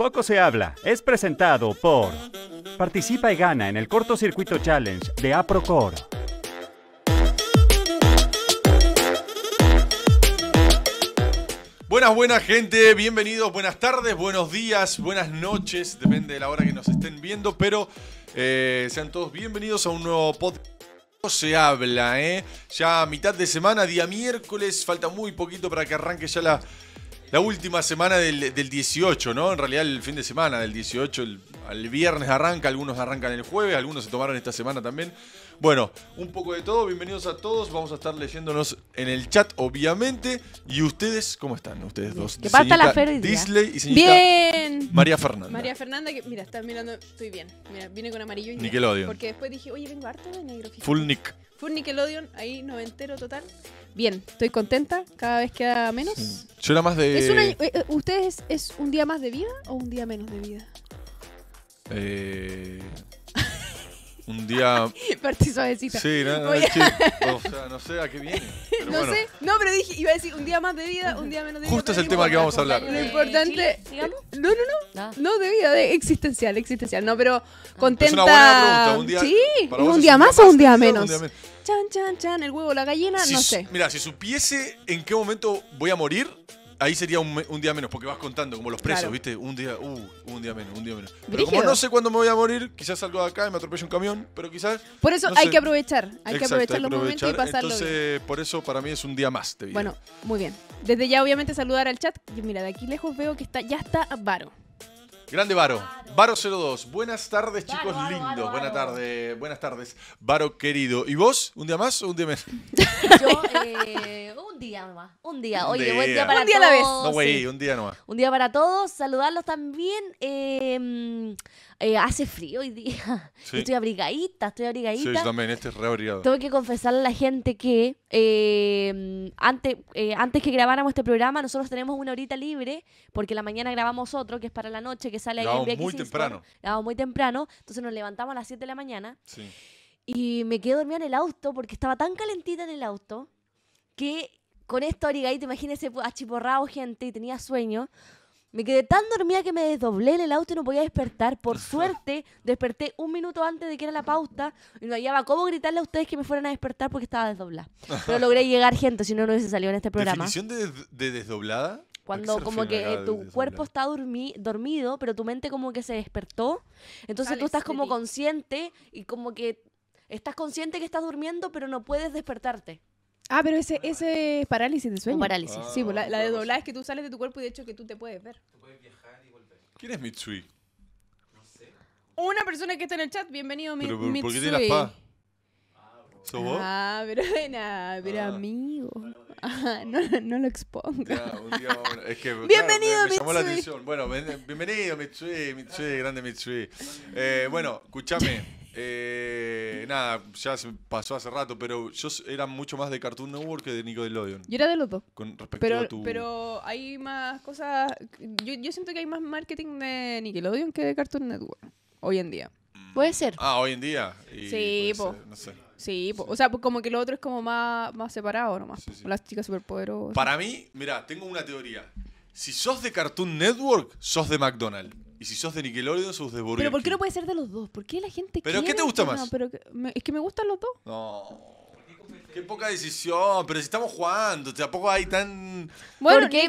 Poco se habla es presentado por Participa y gana en el cortocircuito challenge de APROCOR. Buenas, buenas gente, bienvenidos, buenas tardes, buenos días, buenas noches, depende de la hora que nos estén viendo, pero eh, sean todos bienvenidos a un nuevo podcast Poco se habla, ¿eh? Ya mitad de semana, día miércoles, falta muy poquito para que arranque ya la la última semana del, del, 18, ¿no? En realidad el fin de semana del 18, el, el viernes arranca, algunos arrancan el jueves, algunos se tomaron esta semana también. Bueno, un poco de todo, bienvenidos a todos. Vamos a estar leyéndonos en el chat, obviamente. ¿Y ustedes cómo están? Ustedes dos. ¿Qué pasa la feria? Disley y señorita Bien. María Fernanda. María Fernanda, que mira, estás mirando, estoy bien. Mira, vine con amarillo y Nickelodeon. Porque después dije, oye, vengo harto de negro. Full Nick. Full Nickelodeon, ahí noventero total. Bien, estoy contenta, cada vez queda menos. Yo era más de... ¿Es eh, eh, ¿Ustedes es un día más de vida o un día menos de vida? Eh un día. Partí suavecita. Sí, no, no, O sea, no sé a qué viene. Pero no sé, no, pero dije, iba a decir un día más de vida, un día menos de vida. Justo es el tema que vamos a hablar. Lo importante. No, no, no. Ah. No, de vida, de existencial, existencial. No, pero ah. contenta. ¿Un día, sí, un, día más, o un día menos. Un día menos. Chan, chan, chan, el huevo, la gallina, no sé. Mira, si supiese en qué momento voy a morir, ahí sería un, día menos, porque vas contando, como los presos, ¿viste? Un día, uh, un día menos, un día menos. Pero como no sé cuándo me voy a morir, quizás salgo de acá y me atropelle un camión, pero quizás. Por eso hay que aprovechar, hay que aprovechar los momentos y pasarlo. Entonces, por eso para mí es un día más de vida. Bueno, muy bien. Desde ya, obviamente, saludar al chat. y Mira, de aquí lejos veo que está, ya está Varo. Grande Varo. Varo02, buenas tardes chicos lindos, buenas tardes, buenas tardes, Varo querido. ¿Y vos? ¿Un día más o un día menos? Yo, eh, un día nomás, un día, oye, día para un día todos. A la vez. No, güey, un día nomás. Un día para todos, saludarlos también. Em, eh, hace frío hoy día, estoy abrigadita, estoy abrigadita. Sí, yo también, este es reabrigado. Tengo que confesarle a la gente que em, antes, eh, antes que grabáramos este programa, nosotros tenemos una horita libre, porque la mañana grabamos otro, que es para la noche, que sale ahí en temprano. Ah, muy temprano, entonces nos levantamos a las 7 de la mañana. Y me quedé dormida en el auto porque estaba tan calentita en el auto que con esto se imagínese, achiporrado gente y tenía sueño. Me quedé tan dormida que me desdoblé en el auto y no podía despertar. Por suerte, desperté un minuto antes de que era la pausa y no hallaba cómo gritarle a ustedes que me fueran a despertar porque estaba desdoblada. Pero logré llegar, gente, si no, no hubiese salido en este programa. ¿Definición de desdoblada? Cuando como que eh, tu cuerpo está dormido, pero tu mente como que se despertó. Entonces tú estás como consciente y como que estás consciente que estás durmiendo, pero no puedes despertarte. Ah, pero ese, ese es parálisis de sueño. parálisis. Ah, sí, pues la, de doblar es que tú sales de tu cuerpo y de hecho que tú te puedes ver. ¿Quién es Mitsui? No sé. Una persona que está en el chat, bienvenido pero, Mitsui. qué ah, ah, pero, nada, pero ah. amigo no, lo exponga. bienvenido, me, llamó la Bueno, bienvenido, Mitsui, grande Mitsui. Eh, bueno, escúchame. Eh, nada, ya se pasó hace rato, pero yo era mucho más de Cartoon Network que de Nickelodeon. Yo era de los dos. pero, hay más cosas... yo siento que hay más marketing de Nickelodeon que de Cartoon Network hoy en día. Puede ser. Ah, hoy en día. sí, no sé. Sí, o sea, pues como que lo otro es como más, más separado nomás. Sí, Las chicas superpoderosas. Para mí, mira, tengo una teoría. Si sos de Cartoon Network, sos de McDonald's. Y si sos de Nickelodeon, sos de Burger Pero ¿por qué no puede ser de los dos? ¿Por qué la gente ¿Pero qué te gusta más? Pero es que me gustan los dos. No. Qué poca decisión, pero si estamos jugando, tampoco hay tan... Bueno, ¿Por qué? hay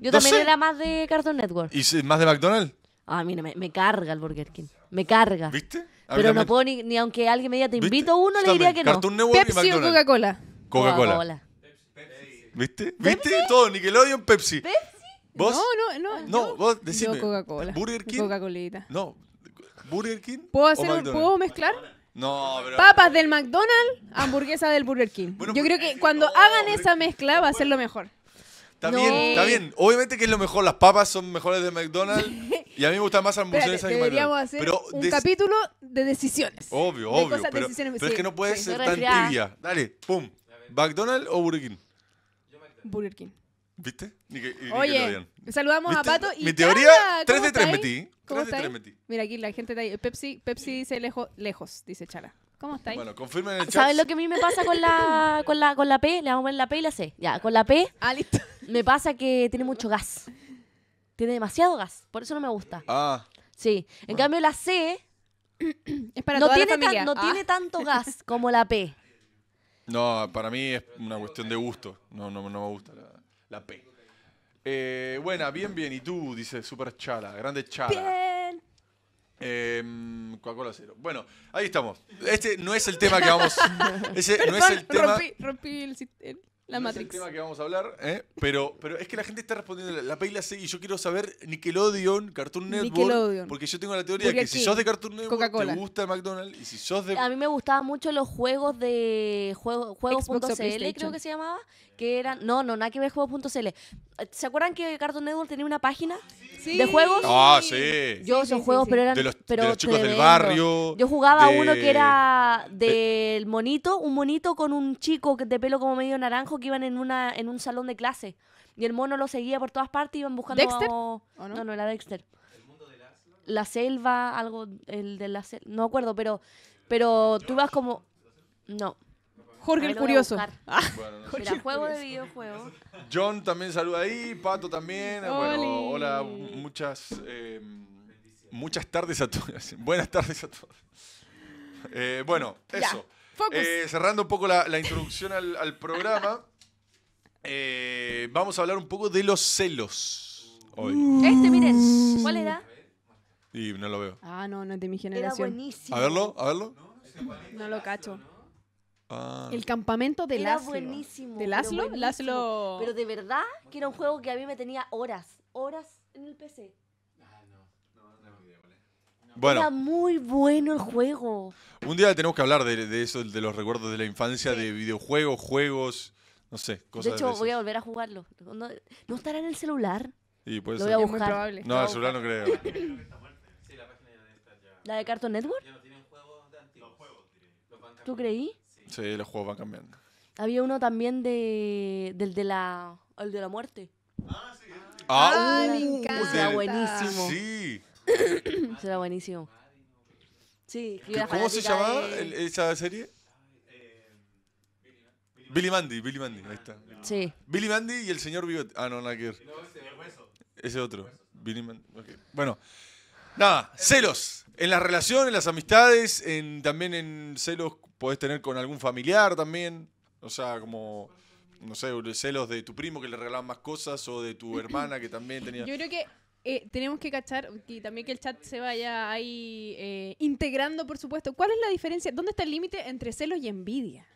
Yo también era más de Cartoon Network. ¿Y más de McDonald's? Ah, mira, me, carga el Burger King. Me carga. ¿Viste? Pero no puedo ni, aunque alguien me diga, te invito a uno, le diría que no. Pepsi o Coca-Cola. Coca-Cola. ¿Viste? ¿Viste? ¿Pepsi? Todo, Nickelodeon, Pepsi. ¿Pepsi? No, no, no. Ah, no, vos decime. Coca-Cola. Burger King. coca cola No. ¿Burger King? ¿Puedo, ¿Puedo mezclar? No, pero. Papas del McDonald's, hamburguesa del Burger King. Yo creo que cuando hagan esa mezcla va a ser lo mejor. Está bien, está bien. Obviamente que es lo mejor. Las papas son mejores de McDonald's. Y a mí me gustan más hamburguesas que McDonald's. hacer Pero un capítulo de decisiones. Obvio, obvio. pero es que no puede ser tan tibia. Dale, pum. ¿McDonald's o Burger King? Burger King. ¿Viste? Ni ni Oye, saludamos a Pato y Mi teoría, 3 de 3 metí. 3 de 3 metí. Mira, aquí la gente está ahí. Pepsi, Pepsi dice lejos, lejos, dice Chala. ¿Cómo estáis? Bueno, confirmen el chat. ¿Sabes lo que a mí me pasa con la, con la, con la P? Le vamos a poner la P y la C. Ya, con la P. Ah, listo. Me pasa que tiene mucho gas. Tiene demasiado gas. Por eso no me gusta. Ah. Sí. En cambio, la C. es no tiene no ah. tiene tanto gas como la P. No, para mí es una cuestión de gusto. No, no, me gusta la, P. Eh, buena, bien, bien. ¿Y tú? Dice Super Chala. Grande Chala. Em, Coca-Cola cero. Bueno, ahí estamos. Este no es el tema que vamos. Ese no es el tema. Rompí, el, la Es el tema que vamos a hablar, ¿eh? pero, pero es que la gente está respondiendo la P y y yo quiero saber Nickelodeon, Cartoon Network. Porque yo tengo la teoría que si sos de Cartoon Network te gusta McDonald's y si sos de... A mí me gustaban mucho los juegos de juegos.cl, creo que se llamaba, que eran... No, no, nada que ver juegos.cl. ¿Se acuerdan que Cartoon Network tenía una página de juegos? Ah, sí. Yo esos juegos, pero eran... De los, chicos del barrio. Yo jugaba uno que era del monito, un monito con un chico de pelo como medio naranjo que iban en, una, en un salón de clase. Y el mono lo seguía por todas partes y iban buscando. ¿Dexter? no? no? era Dexter. la... selva, algo, el de la selva. No acuerdo, pero, pero tú vas como. No. Jorge el Curioso. Ah, juego de John también saluda ahí, Pato también. Eh, hola, muchas, em, muchas tardes a todos. Buenas tardes a todos. Eh, bueno, eso. Eh, cerrando un poco la, introducción al programa. Eh, vamos a hablar un poco de los celos hoy. Uh. Este, miren, ¿cuál era? Y no lo veo. Ah, no, no es de mi generación. Era buenísimo. A verlo, a verlo. No lo cacho. Ah. El campamento de Era buenísimo. ¿De pero Laszlo? Pero de verdad que era un juego que a mí me tenía horas, horas en el PC. Era muy bueno el juego. Un día tenemos que hablar de eso, de los recuerdos de la infancia, de videojuegos, juegos, no sé, cosas De hecho, voy a volver a jugarlo. ¿No, estará en el celular? Lo voy a buscar. probable. No, el celular no creo. la de Cartoon Network? ¿Tú creí? Sí, los juegos van cambiando. Había uno también de, del de la, el de la muerte. Ah, sí. Ah, uh, me encanta. Será buenísimo. Sí. Será buenísimo. Sí, ¿Cómo se llamaba esa serie? Billy Mandy, Billy Mandy, ahí está. Sí. Billy Mandy y el señor Bigote. Ah, no, nada que Ese otro. Billy Mandy. Bueno. Nada, celos. En las relaciones, en las amistades, en, también en celos podés tener con algún familiar también. O sea, como, no sé, celos de tu primo que le regalaban más cosas o de tu hermana que también tenía... Yo creo que eh, tenemos que cachar y también que el chat se vaya ahí eh, integrando, por supuesto. ¿Cuál es la diferencia? ¿Dónde está el límite entre celos y envidia?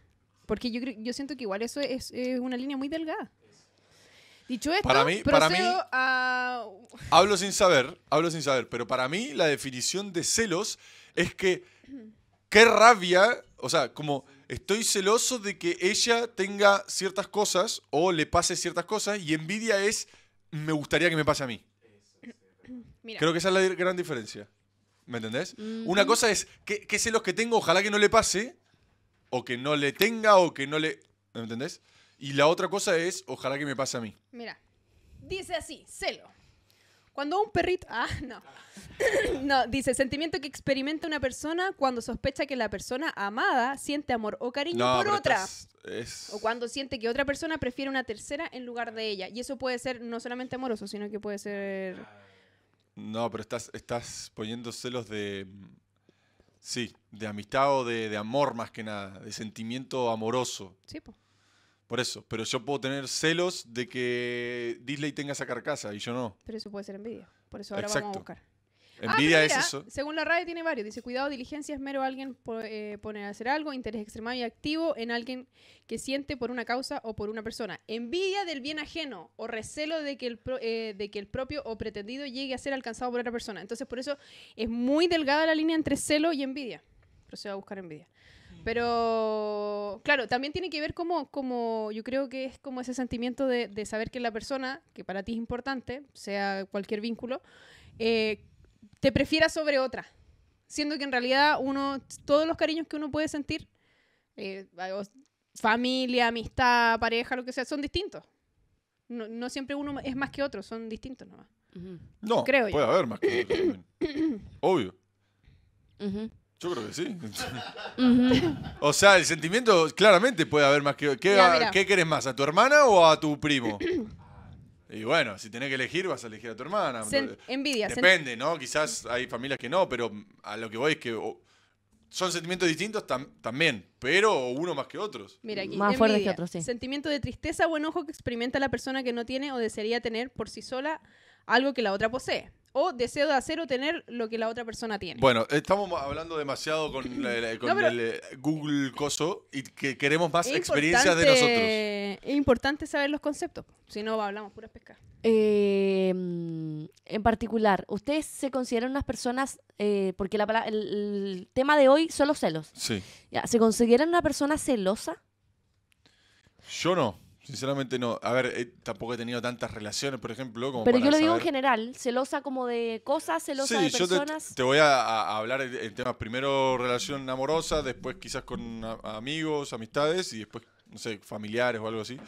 Porque yo, yo siento que igual eso es, es una línea muy delgada. Dicho esto, para mí, para mí a... hablo sin saber, hablo sin saber, pero para mí la definición de celos es que qué rabia, o sea, como estoy celoso de que ella tenga ciertas cosas o le pase ciertas cosas y envidia es me gustaría que me pase a mí. Creo que esa es la gran diferencia. ¿Me entendés? Una cosa es que, celos que tengo, ojalá que no le pase, o que no le tenga o que no le... ¿Me entendés? Y la otra cosa es, ojalá que me pase a mí. Mira, dice así, celo. Cuando un perrito... Ah, no. no, dice, sentimiento que experimenta una persona cuando sospecha que la persona amada siente amor o cariño por otra. O cuando siente que otra persona prefiere una tercera en lugar de ella. Y eso puede ser no solamente amoroso, sino que puede ser... No, pero estás, estás poniendo celos de Sí, de amistad o de, amor más que nada, de sentimiento amoroso. Sí, Por eso, pero yo puedo tener celos de que Disney tenga esa carcasa y yo no. Pero eso puede ser envidia. Por eso ahora vamos a buscar. Ah, envidia es eso. Según la RAE tiene varios. Dice, cuidado, diligencia es mero alguien eh, poner a hacer algo, interés extremado y activo en alguien que siente por una causa o por una persona. Envidia del bien ajeno o recelo de que el, eh, de que el propio o pretendido llegue a ser alcanzado por otra persona. Entonces, por eso es muy delgada la línea entre celo y envidia. va a buscar envidia. Pero, claro, también tiene que ver como, como yo creo que es como ese sentimiento de, de saber que la persona, que para ti es importante, sea cualquier vínculo, eh, te prefiera sobre otra. Siendo que en realidad uno, todos los cariños que uno puede sentir, eh, familia, amistad, pareja, lo que sea, son distintos. No, siempre uno es más que otro, son distintos No, puede haber más que otro Obvio. Yo creo que sí. o sea, el sentimiento claramente puede haber más que... ¿Qué, ¿Qué querés más? ¿A tu hermana o a tu primo? Y bueno, si tenés que elegir, vas a elegir a tu hermana. envidia. Depende, ¿no? Quizás hay familias que no, pero a lo que voy es que son sentimientos distintos también, pero uno más que otros. Mira aquí, más fuerte otros, sí. Sentimiento de tristeza o enojo que experimenta la persona que no tiene o desearía tener por sí sola algo que la otra posee o deseo de hacer o tener lo que la otra persona tiene. Bueno, estamos hablando demasiado con, eh, el eh, Google Coso y que queremos más experiencias de nosotros. Es importante saber los conceptos, si no hablamos puras pescas. Eh, em, en particular, ¿ustedes se consideran unas personas, eh, porque el, tema de hoy son los celos? Sí. ¿Se consideran una persona celosa? Yo no. Sinceramente no. A ver, eh, tampoco he tenido tantas relaciones, por ejemplo. Pero yo lo digo en general, celosa como de cosas, celosa de personas. Yo te, voy a, hablar en temas, primero relación amorosa, después quizás con amigos, amistades y después, no sé, familiares o algo así.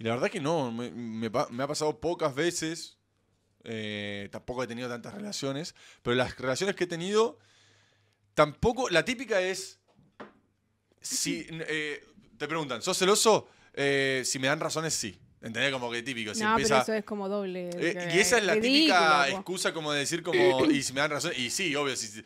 Y la verdad que no, me, ha pasado pocas veces, eh, tampoco he tenido tantas relaciones, pero las relaciones que he tenido, tampoco, la típica es, si eh, te preguntan, ¿sos celoso? Eh, si me dan razones, sí. ¿Entendés? Como que típico. pero eso es como doble. Eh, y esa es la típica excusa como de decir como, y si me dan razón, y sí, obvio, si,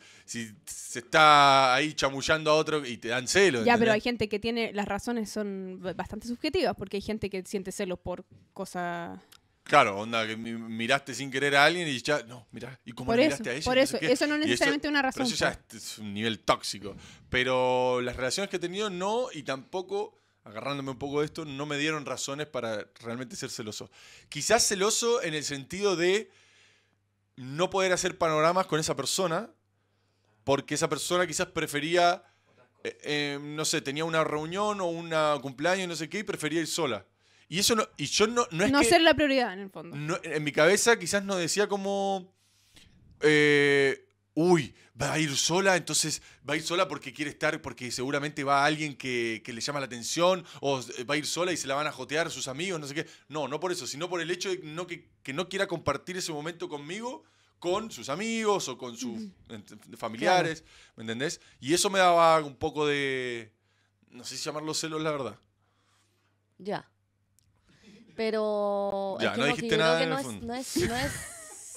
se está ahí chamullando a otro y te dan celos. Ya, pero hay gente que tiene, las razones son bastante subjetivas, porque hay gente que siente celos por cosas... Claro, onda, que miraste sin querer a alguien y ya, no, mirá, y como miraste a ella. Por eso, eso no necesariamente una razón. eso ya es un nivel tóxico. Pero las relaciones que he tenido no, y tampoco agarrándome un poco de esto, no me dieron razones para realmente ser celoso. Quizás celoso en el sentido de no poder hacer panoramas con esa persona, porque esa persona quizás prefería, eh, eh, no sé, tenía una reunión o un cumpleaños, no sé qué, y prefería ir sola. Y eso no, y yo no, no es no ser la prioridad en el fondo. en mi cabeza quizás no decía como eh, uy, va a ir sola, entonces va a ir sola porque quiere estar, porque seguramente va a alguien que, le llama la atención, o va a ir sola y se la van a jotear sus amigos, no sé qué. No, no por eso, sino por el hecho de no que, no quiera compartir ese momento conmigo con sus amigos o con sus familiares, ¿me entendés? Y eso me daba un poco de, no sé si llamarlo celos, la verdad. Ya. Pero... Ya, que no dijiste nada. no es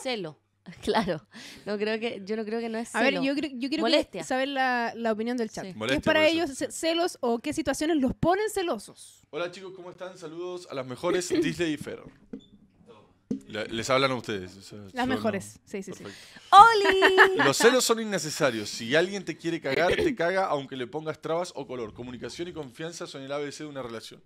celo. Claro, no creo que, yo no creo que no es celo. A ver, yo, quiero saber la, opinión del chat. ¿Qué es para ellos celos o qué situaciones los ponen celosos? Hola chicos, ¿cómo están? Saludos a las mejores Disney y Ferro. Les hablan a ustedes. las mejores, sí, sí, sí. ¡Oli! Los celos son innecesarios. Si alguien te quiere cagar, te caga aunque le pongas trabas o color. Comunicación y confianza son el ABC de una relación.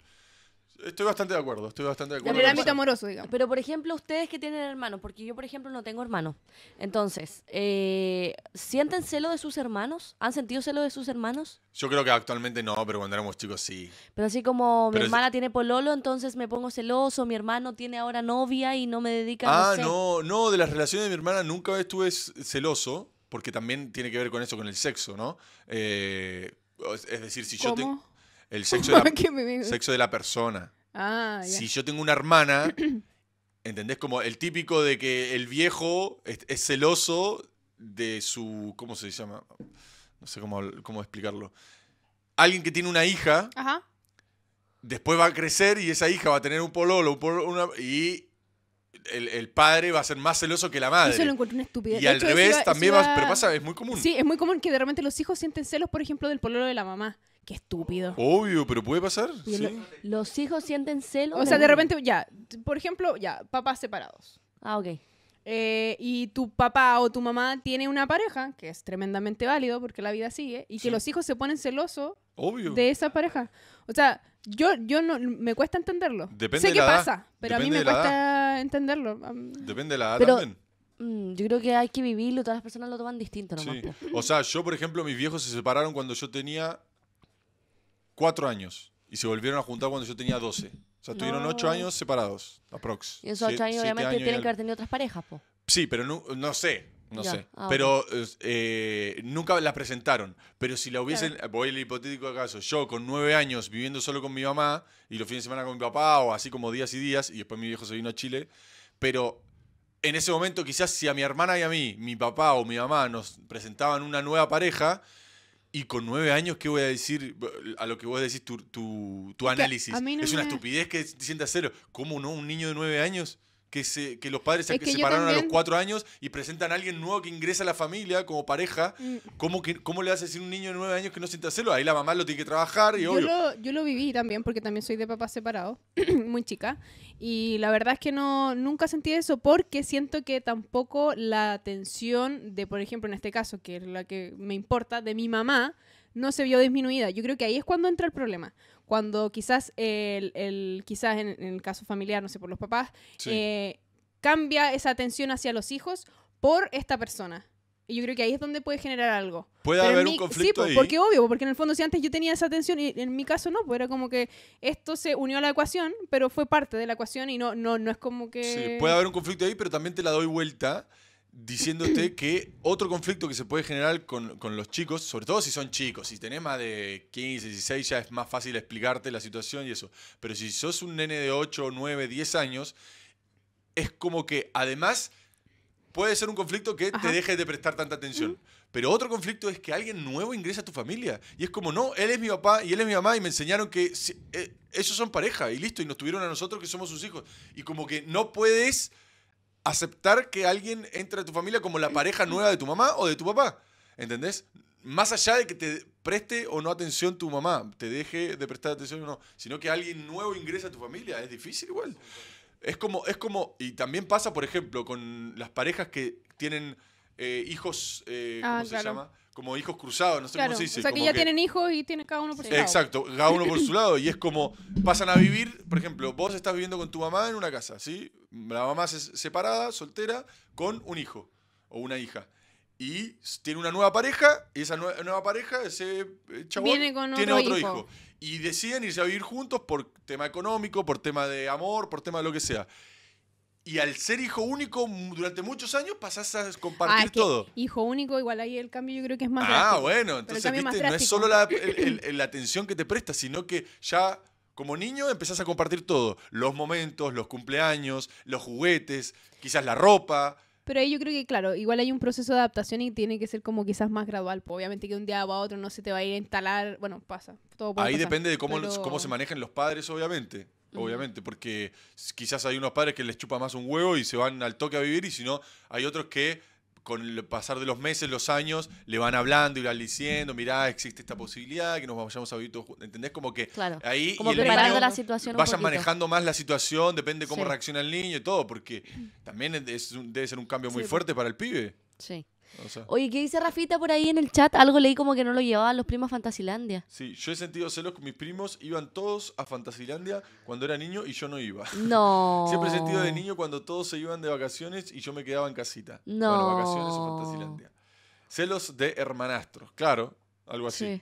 Estoy bastante de acuerdo, estoy bastante de acuerdo. En el ámbito amoroso, digamos. Pero, por ejemplo, ustedes que tienen hermanos, porque yo, por ejemplo, no tengo hermanos. Entonces, eh, ¿sienten celo de sus hermanos? ¿Han sentido celo de sus hermanos? Yo creo que actualmente no, pero cuando éramos chicos sí. Pero así como mi hermana tiene pololo, entonces me pongo celoso, mi hermano tiene ahora novia y no me dedica a... Ah, no, no, de las relaciones de mi hermana nunca estuve celoso, porque también tiene que ver con eso, con el sexo, ¿no? Eh, es decir, si yo tengo... El sexo de la, sexo de la persona. Ah, si yo tengo una hermana, ¿entendés? Como el típico de que el viejo es, celoso de su. ¿Cómo se llama? No sé cómo, explicarlo. Alguien que tiene una hija. Después va a crecer y esa hija va a tener un pololo, un una, y el, padre va a ser más celoso que la madre. Y al revés también va, pero pasa, es muy común. Sí, es muy común que de repente los hijos sienten celos, por ejemplo, del pololo de la mamá. Qué estúpido. Obvio, pero puede pasar. los hijos sienten celos. O sea, de repente, ya, por ejemplo, ya, papás separados. Ah, ok. Eh, y tu papá o tu mamá tiene una pareja, que es tremendamente válido porque la vida sigue, y que los hijos se ponen celosos Obvio. de esa pareja. O sea, yo, yo no, me cuesta entenderlo. Depende sé de que pasa, pero a mí me cuesta entenderlo. Um, Depende de la edad también. Mm, yo creo que hay que vivirlo, todas las personas lo toman distinto Sí. O sea, yo por ejemplo, mis viejos se separaron cuando yo tenía cuatro años y se volvieron a juntar cuando yo tenía 12. O sea, tuvieron ocho años separados, aprox. Y esos ocho años obviamente tienen que haber tenido otras parejas, po. Sí, pero no, no sé, no sé. Ah, pero eh, nunca las presentaron. Pero si la hubiesen, voy al hipotético caso, yo con nueve años viviendo solo con mi mamá y los fines de semana con mi papá o así como días y días, y después mi viejo se vino a Chile, pero en ese momento quizás si a mi hermana y a mí, mi papá o mi mamá nos presentaban una nueva pareja, y con nueve años, ¿qué voy a decir? A lo que vos decís, tu, tu, tu análisis. es una estupidez que sienta cero. ¿Cómo no? Un niño de nueve años que, se, que los padres se separaron a los cuatro años y presentan a alguien nuevo que ingresa a la familia como pareja, mm. ¿cómo, que, ¿cómo le vas a decir a un niño de nueve años que no sienta hacerlo Ahí la mamá lo tiene que trabajar y yo Lo, yo lo viví también porque también soy de papá separado muy chica, y la verdad es que no nunca sentí eso porque siento que tampoco la atención de, por ejemplo, en este caso, que es la que me importa, de mi mamá, no se vio disminuida. Yo creo que ahí es cuando entra el problema cuando quizás el, el quizás en, el caso familiar, no sé, por los papás, eh, cambia esa atención hacia los hijos por esta persona. Y yo creo que ahí es donde puede generar algo. Puede haber un conflicto. Sí, pues, ahí? porque obvio, porque en el fondo si antes yo tenía esa atención y en mi caso no, pues era como que esto se unió a la ecuación, pero fue parte de la ecuación y no, no, no es como que... Sí, puede haber un conflicto ahí, pero también te la doy vuelta diciéndote que otro conflicto que se puede generar con, con, los chicos, sobre todo si son chicos, si tenés más de 15, 16 ya es más fácil explicarte la situación y eso, pero si sos un nene de 8, 9, 10 años, es como que además puede ser un conflicto que te deje de prestar tanta atención. Pero otro conflicto es que alguien nuevo ingresa a tu familia. Y es como, no, él es mi papá y él es mi mamá y me enseñaron que si, eh, ellos son pareja y listo, y nos tuvieron a nosotros que somos sus hijos. Y como que no puedes aceptar que alguien entre a tu familia como la pareja nueva de tu mamá o de tu papá. ¿Entendés? Más allá de que te preste o no atención tu mamá, te deje de prestar atención o no, sino que alguien nuevo ingresa a tu familia, es difícil igual. Es como, es como, y también pasa, por ejemplo, con las parejas que tienen eh, hijos, eh, ah, ¿cómo se llama? Como hijos cruzados, no sé cómo se dice. O sea, que ya tienen hijos y tienen cada uno por su lado. Exacto, cada uno por su lado. Y es como, pasan a vivir, por ejemplo, vos estás viviendo con tu mamá en una casa, ¿sí? La mamá es separada, soltera, con un hijo o una hija. Y tiene una nueva pareja, y esa nueva, pareja, ese eh, chabón, tiene otro hijo. hijo. Y deciden irse a vivir juntos por tema económico, por tema de amor, por tema de lo que sea. Y al ser hijo único durante muchos años pasás a ah, compartir todo. Hijo único, igual ahí el cambio yo creo que es más. Ah, bueno, entonces viste, no es solo la, atención que te presta, sino que ya como niño empezás a compartir todo. Los momentos, los cumpleaños, los juguetes, quizás la ropa. Pero ahí yo creo que, claro, igual hay un proceso de adaptación y tiene que ser como quizás más gradual. Pues obviamente que un día a otro no se te va a ir a instalar. Bueno, pasa. Todo ahí depende de cómo, cómo se manejan los padres, obviamente obviamente, porque quizás hay unos padres que les chupa más un huevo y se van al toque a vivir, y si no, hay otros que con el pasar de los meses, los años, le van hablando y van diciendo, mirá, existe esta posibilidad, que nos vayamos a vivir todos juntos. ¿Entendés? Como que ahí vayan manejando más la situación, depende cómo reacciona el niño y todo, porque mm. también es debe ser un cambio muy fuerte para el pibe. Sí. Oye, ¿qué dice Rafita por ahí en el chat? Algo leí como que no lo llevaban los primos a Fantasilandia. Sí, yo he sentido celos que mis primos. Iban todos a Fantasilandia cuando era niño y yo no iba. No. Siempre he sentido de niño cuando todos se iban de vacaciones y yo me quedaba en casita. No. vacaciones o Fantasilandia. Celos de hermanastros, claro, algo así.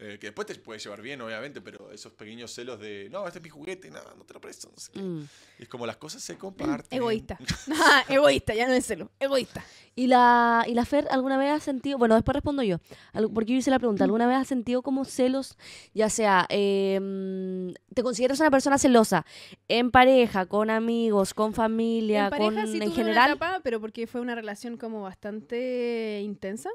Eh, que después te puede llevar bien, obviamente, pero esos pequeños celos de, no, este es mi juguete, nada, no, te lo presto. No sé mm. Es como las cosas se comparten. Egoísta. egoísta, ya no es celo, egoísta. ¿Y la, la Fer alguna vez ha sentido, bueno, después respondo yo, porque yo hice la pregunta, mm. ¿alguna vez ha sentido como celos, ya sea, em, te consideras una persona celosa en pareja, con amigos, con familia, en sí, en general? pero porque fue una relación como bastante intensa.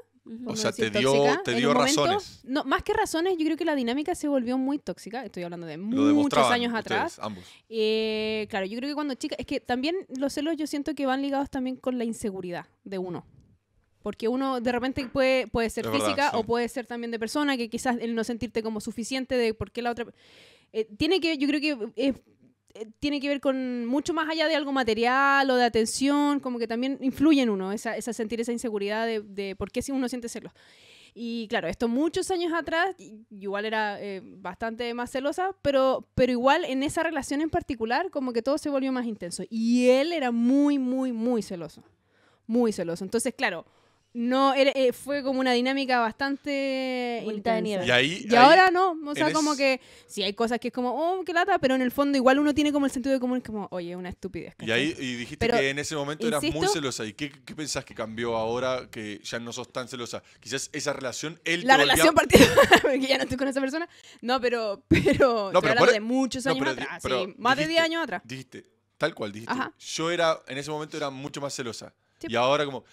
O sea, te dio, te dio razones. no, más que razones, yo creo que la dinámica se volvió muy tóxica. Estoy hablando de muchos años atrás. Ambos. Eh, claro, yo creo que cuando chicas... es que también los celos yo siento que van ligados también con la inseguridad de uno. Porque uno de repente puede, puede ser física o puede ser también de persona, que quizás el no sentirte como suficiente de por qué la otra... Eh, tiene que, yo creo que es eh, tiene que ver con mucho más allá de algo material o de atención, como que también influye en uno, esa, sentir esa inseguridad de, por qué si uno siente celos. Y claro, esto muchos años atrás, igual era eh, bastante más celosa, pero, pero igual en esa relación en particular, como que todo se volvió más intenso. Y él era muy, muy, muy celoso. Muy celoso. Entonces, claro, no eh, fue como una dinámica bastante intensa. Y, ahora no, o sea, como que sí hay cosas que es como, oh, qué lata, pero en el fondo igual uno tiene como el sentido de común, como, oye, una estupidez. Y ahí y dijiste que en ese momento eras muy celosa. ¿Y qué, pensás que cambió ahora que ya no sos tan celosa? Quizás esa relación, él La relación partida, porque ya no estoy con esa persona. No, pero, pero, no, pero de e- muchos años atrás, más de 10 años atrás. Dijiste, tal cual, dijiste. Yo era, en ese momento era mucho más celosa. Y ahora como,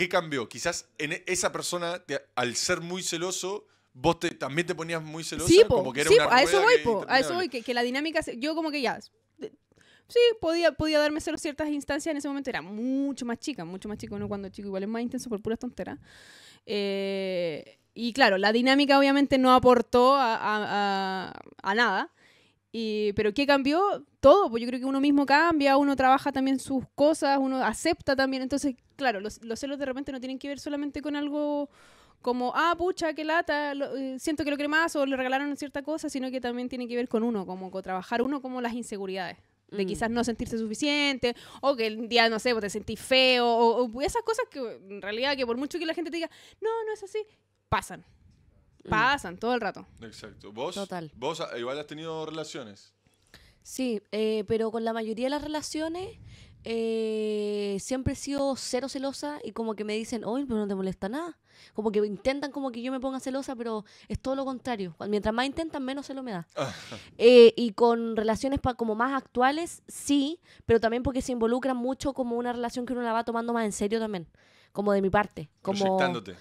¿Qué cambió? Quizás en e-, esa persona, al ser muy celoso, vos también te ponías muy celoso. Sí, como que a eso voy, que, la dinámica, yo como que ya, sí, podía, podía darme celos ciertas instancias. En ese momento era mucho más chica, mucho más chica. Uno cuando chico igual es más intenso por puras tonteras. Eh, y claro, la dinámica obviamente no aportó a nada. Y, pero ¿qué cambió? Todo, pues yo creo que uno mismo cambia, uno trabaja también sus cosas, uno acepta también. Entonces, claro, los, celos de repente no tienen que ver solamente con algo como, ah, pucha, qué lata, eh, siento que lo cremas o le regalaron cierta cosa, sino que también tiene que ver con uno, como trabajar uno como las inseguridades. De mm. quizás no sentirse suficiente, o que el día, no sé, pues, te sentís feo, o, o esas cosas que en realidad, que por mucho que la gente te diga, no, no es así, pasan. Mm. Pasan todo el rato. Exacto. ¿Vos? ¿Vos ah, igual has tenido relaciones? Sí, eh, pero con la mayoría de las relaciones eh, siempre he sido cero celosa y como que me dicen, hoy pero no te molesta nada. Como que intentan como que yo me ponga celosa, pero es todo lo contrario. Mientras más intentan, menos celo me da. Ah. Eh, y con relaciones como más actuales, sí, pero también porque se involucran mucho como una relación que uno la va tomando más en serio también como de mi parte. Como,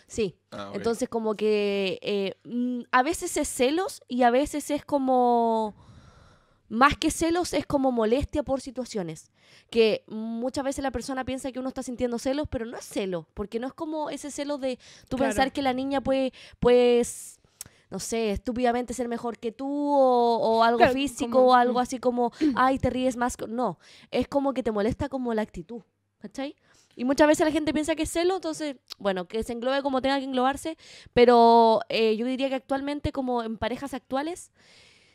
sí. Ah, Entonces como que eh, mm, a veces es celos y a veces es como... Más que celos es como molestia por situaciones, que muchas veces la persona piensa que uno está sintiendo celos, pero no es celo, porque no es como ese celo de tú pensar que la niña puede, pues no sé, estúpidamente ser mejor que tú o, algo físico o algo mm. así como, ay, te ríes más. No, es como que te molesta como la actitud, ¿cachai? Y muchas veces la gente piensa que es celo, entonces, bueno, que se englobe como tenga que englobarse, pero eh, yo diría que actualmente, como en parejas actuales,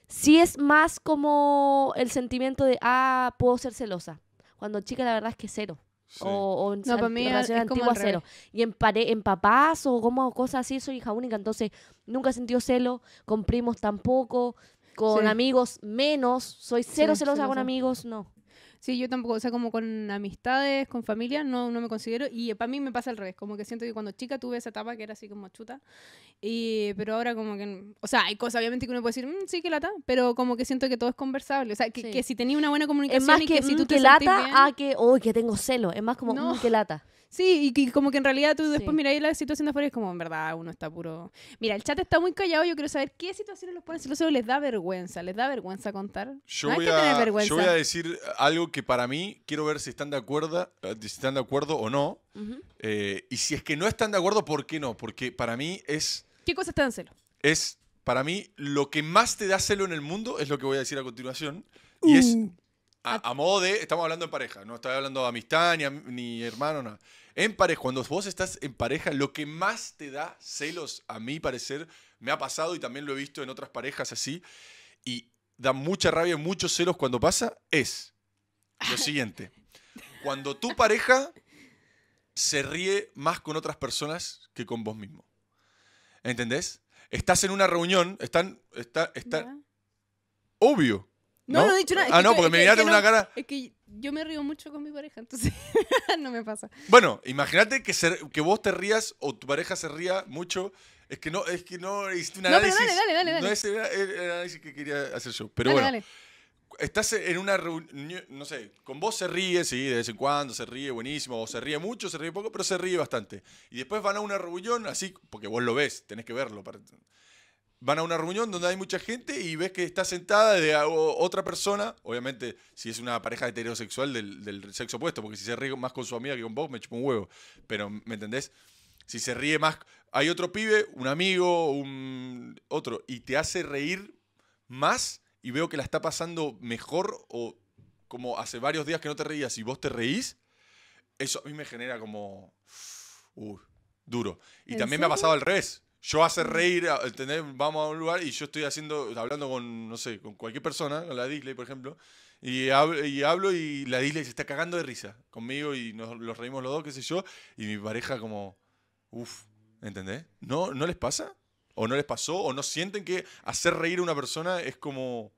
sí es más como el sentimiento de, ah, puedo ser celosa. Cuando chica la verdad es que cero. O, en no, es cero. Y en, pare en papás o como cosas así, soy hija única, entonces nunca he sentido celo, con primos tampoco, con amigos menos, soy cero celosa con amigos, no. Sí, yo tampoco, o sea, como con amistades, con familia, no, no me considero. Y para mí me pasa al revés, como que siento que cuando chica tuve esa etapa que era así como chuta. Y, pero ahora como que, o sea, hay cosas obviamente que uno puede decir, mm, sí, que lata, pero como que siento que todo es conversable. O sea, que, si tenía una buena comunicación más que, si tú mm, te lata a que, oh, que tengo celo. Es más como, no. Mm, que lata. Sí, y, como que en realidad tú después mira miráis la situación de afuera y es como, en verdad, uno está puro... Mira, el chat está muy callado, yo quiero saber qué situaciones los ponen celosos, les da vergüenza, les da vergüenza contar. Yo, voy, a, tener vergüenza. yo voy a decir algo que para mí, quiero ver si están de acuerdo, eh, si están de acuerdo o no, eh, y si es que no están de acuerdo, ¿por qué no? Porque para mí es... ¿Qué cosas te dan celo? Es, para mí, lo que más te da celo en el mundo es lo que voy a decir a continuación, y uh. es... A, modo de, estamos hablando en pareja, no estoy hablando de amistad, ni, hermano, nada. En pareja, cuando vos estás en pareja, lo que más te da celos, a mi parecer, me ha pasado y también lo he visto en otras parejas así, y da mucha rabia, y muchos celos cuando pasa, es lo siguiente. Cuando tu pareja se ríe más con otras personas que con vos mismo. ¿Entendés? Estás en una reunión, están, está, está, obvio, no, no, he dicho nada. Ah, no, porque me miraste una cara. Es que yo me río mucho con mi pareja, entonces no me pasa. Bueno, imagínate que, ser, que vos te rías o tu pareja se ría mucho. Es que no, es que no hiciste un análisis. No, pero dale, dale, dale. No es el, análisis que quería hacer yo. Pero bueno. Dale. Estás en una reunión, no sé, con vos se ríe, sí, de vez en cuando se ríe, buenísimo, o se ríe mucho, se ríe poco, pero se ríe bastante. Y después van a una reunión así, porque vos lo ves, tenés que verlo. Para, van a una reunión donde hay mucha gente y ves que está sentada de otra persona, obviamente si es una pareja heterosexual del, sexo opuesto, porque si se ríe más con su amiga que con vos, me chupo un huevo. Pero, ¿me entendés? Si se ríe más, hay otro pibe, un amigo, otro, y te hace reír más y veo que la está pasando mejor o como hace varios días que no te reías y vos te reís, eso a mí me genera como... Uh, duro. Y también me ha pasado al revés yo hacer reír, tener Vamos a un lugar y yo estoy haciendo, hablando con, no sé, con cualquier persona, con la Disley, por ejemplo, y hablo, y hablo y la Disney se está cagando de risa conmigo y nos los reímos los dos, qué sé yo, y mi pareja como, uff, ¿entendés? ¿No, ¿No les pasa? ¿O no les pasó? ¿O no sienten que hacer reír a una persona es como...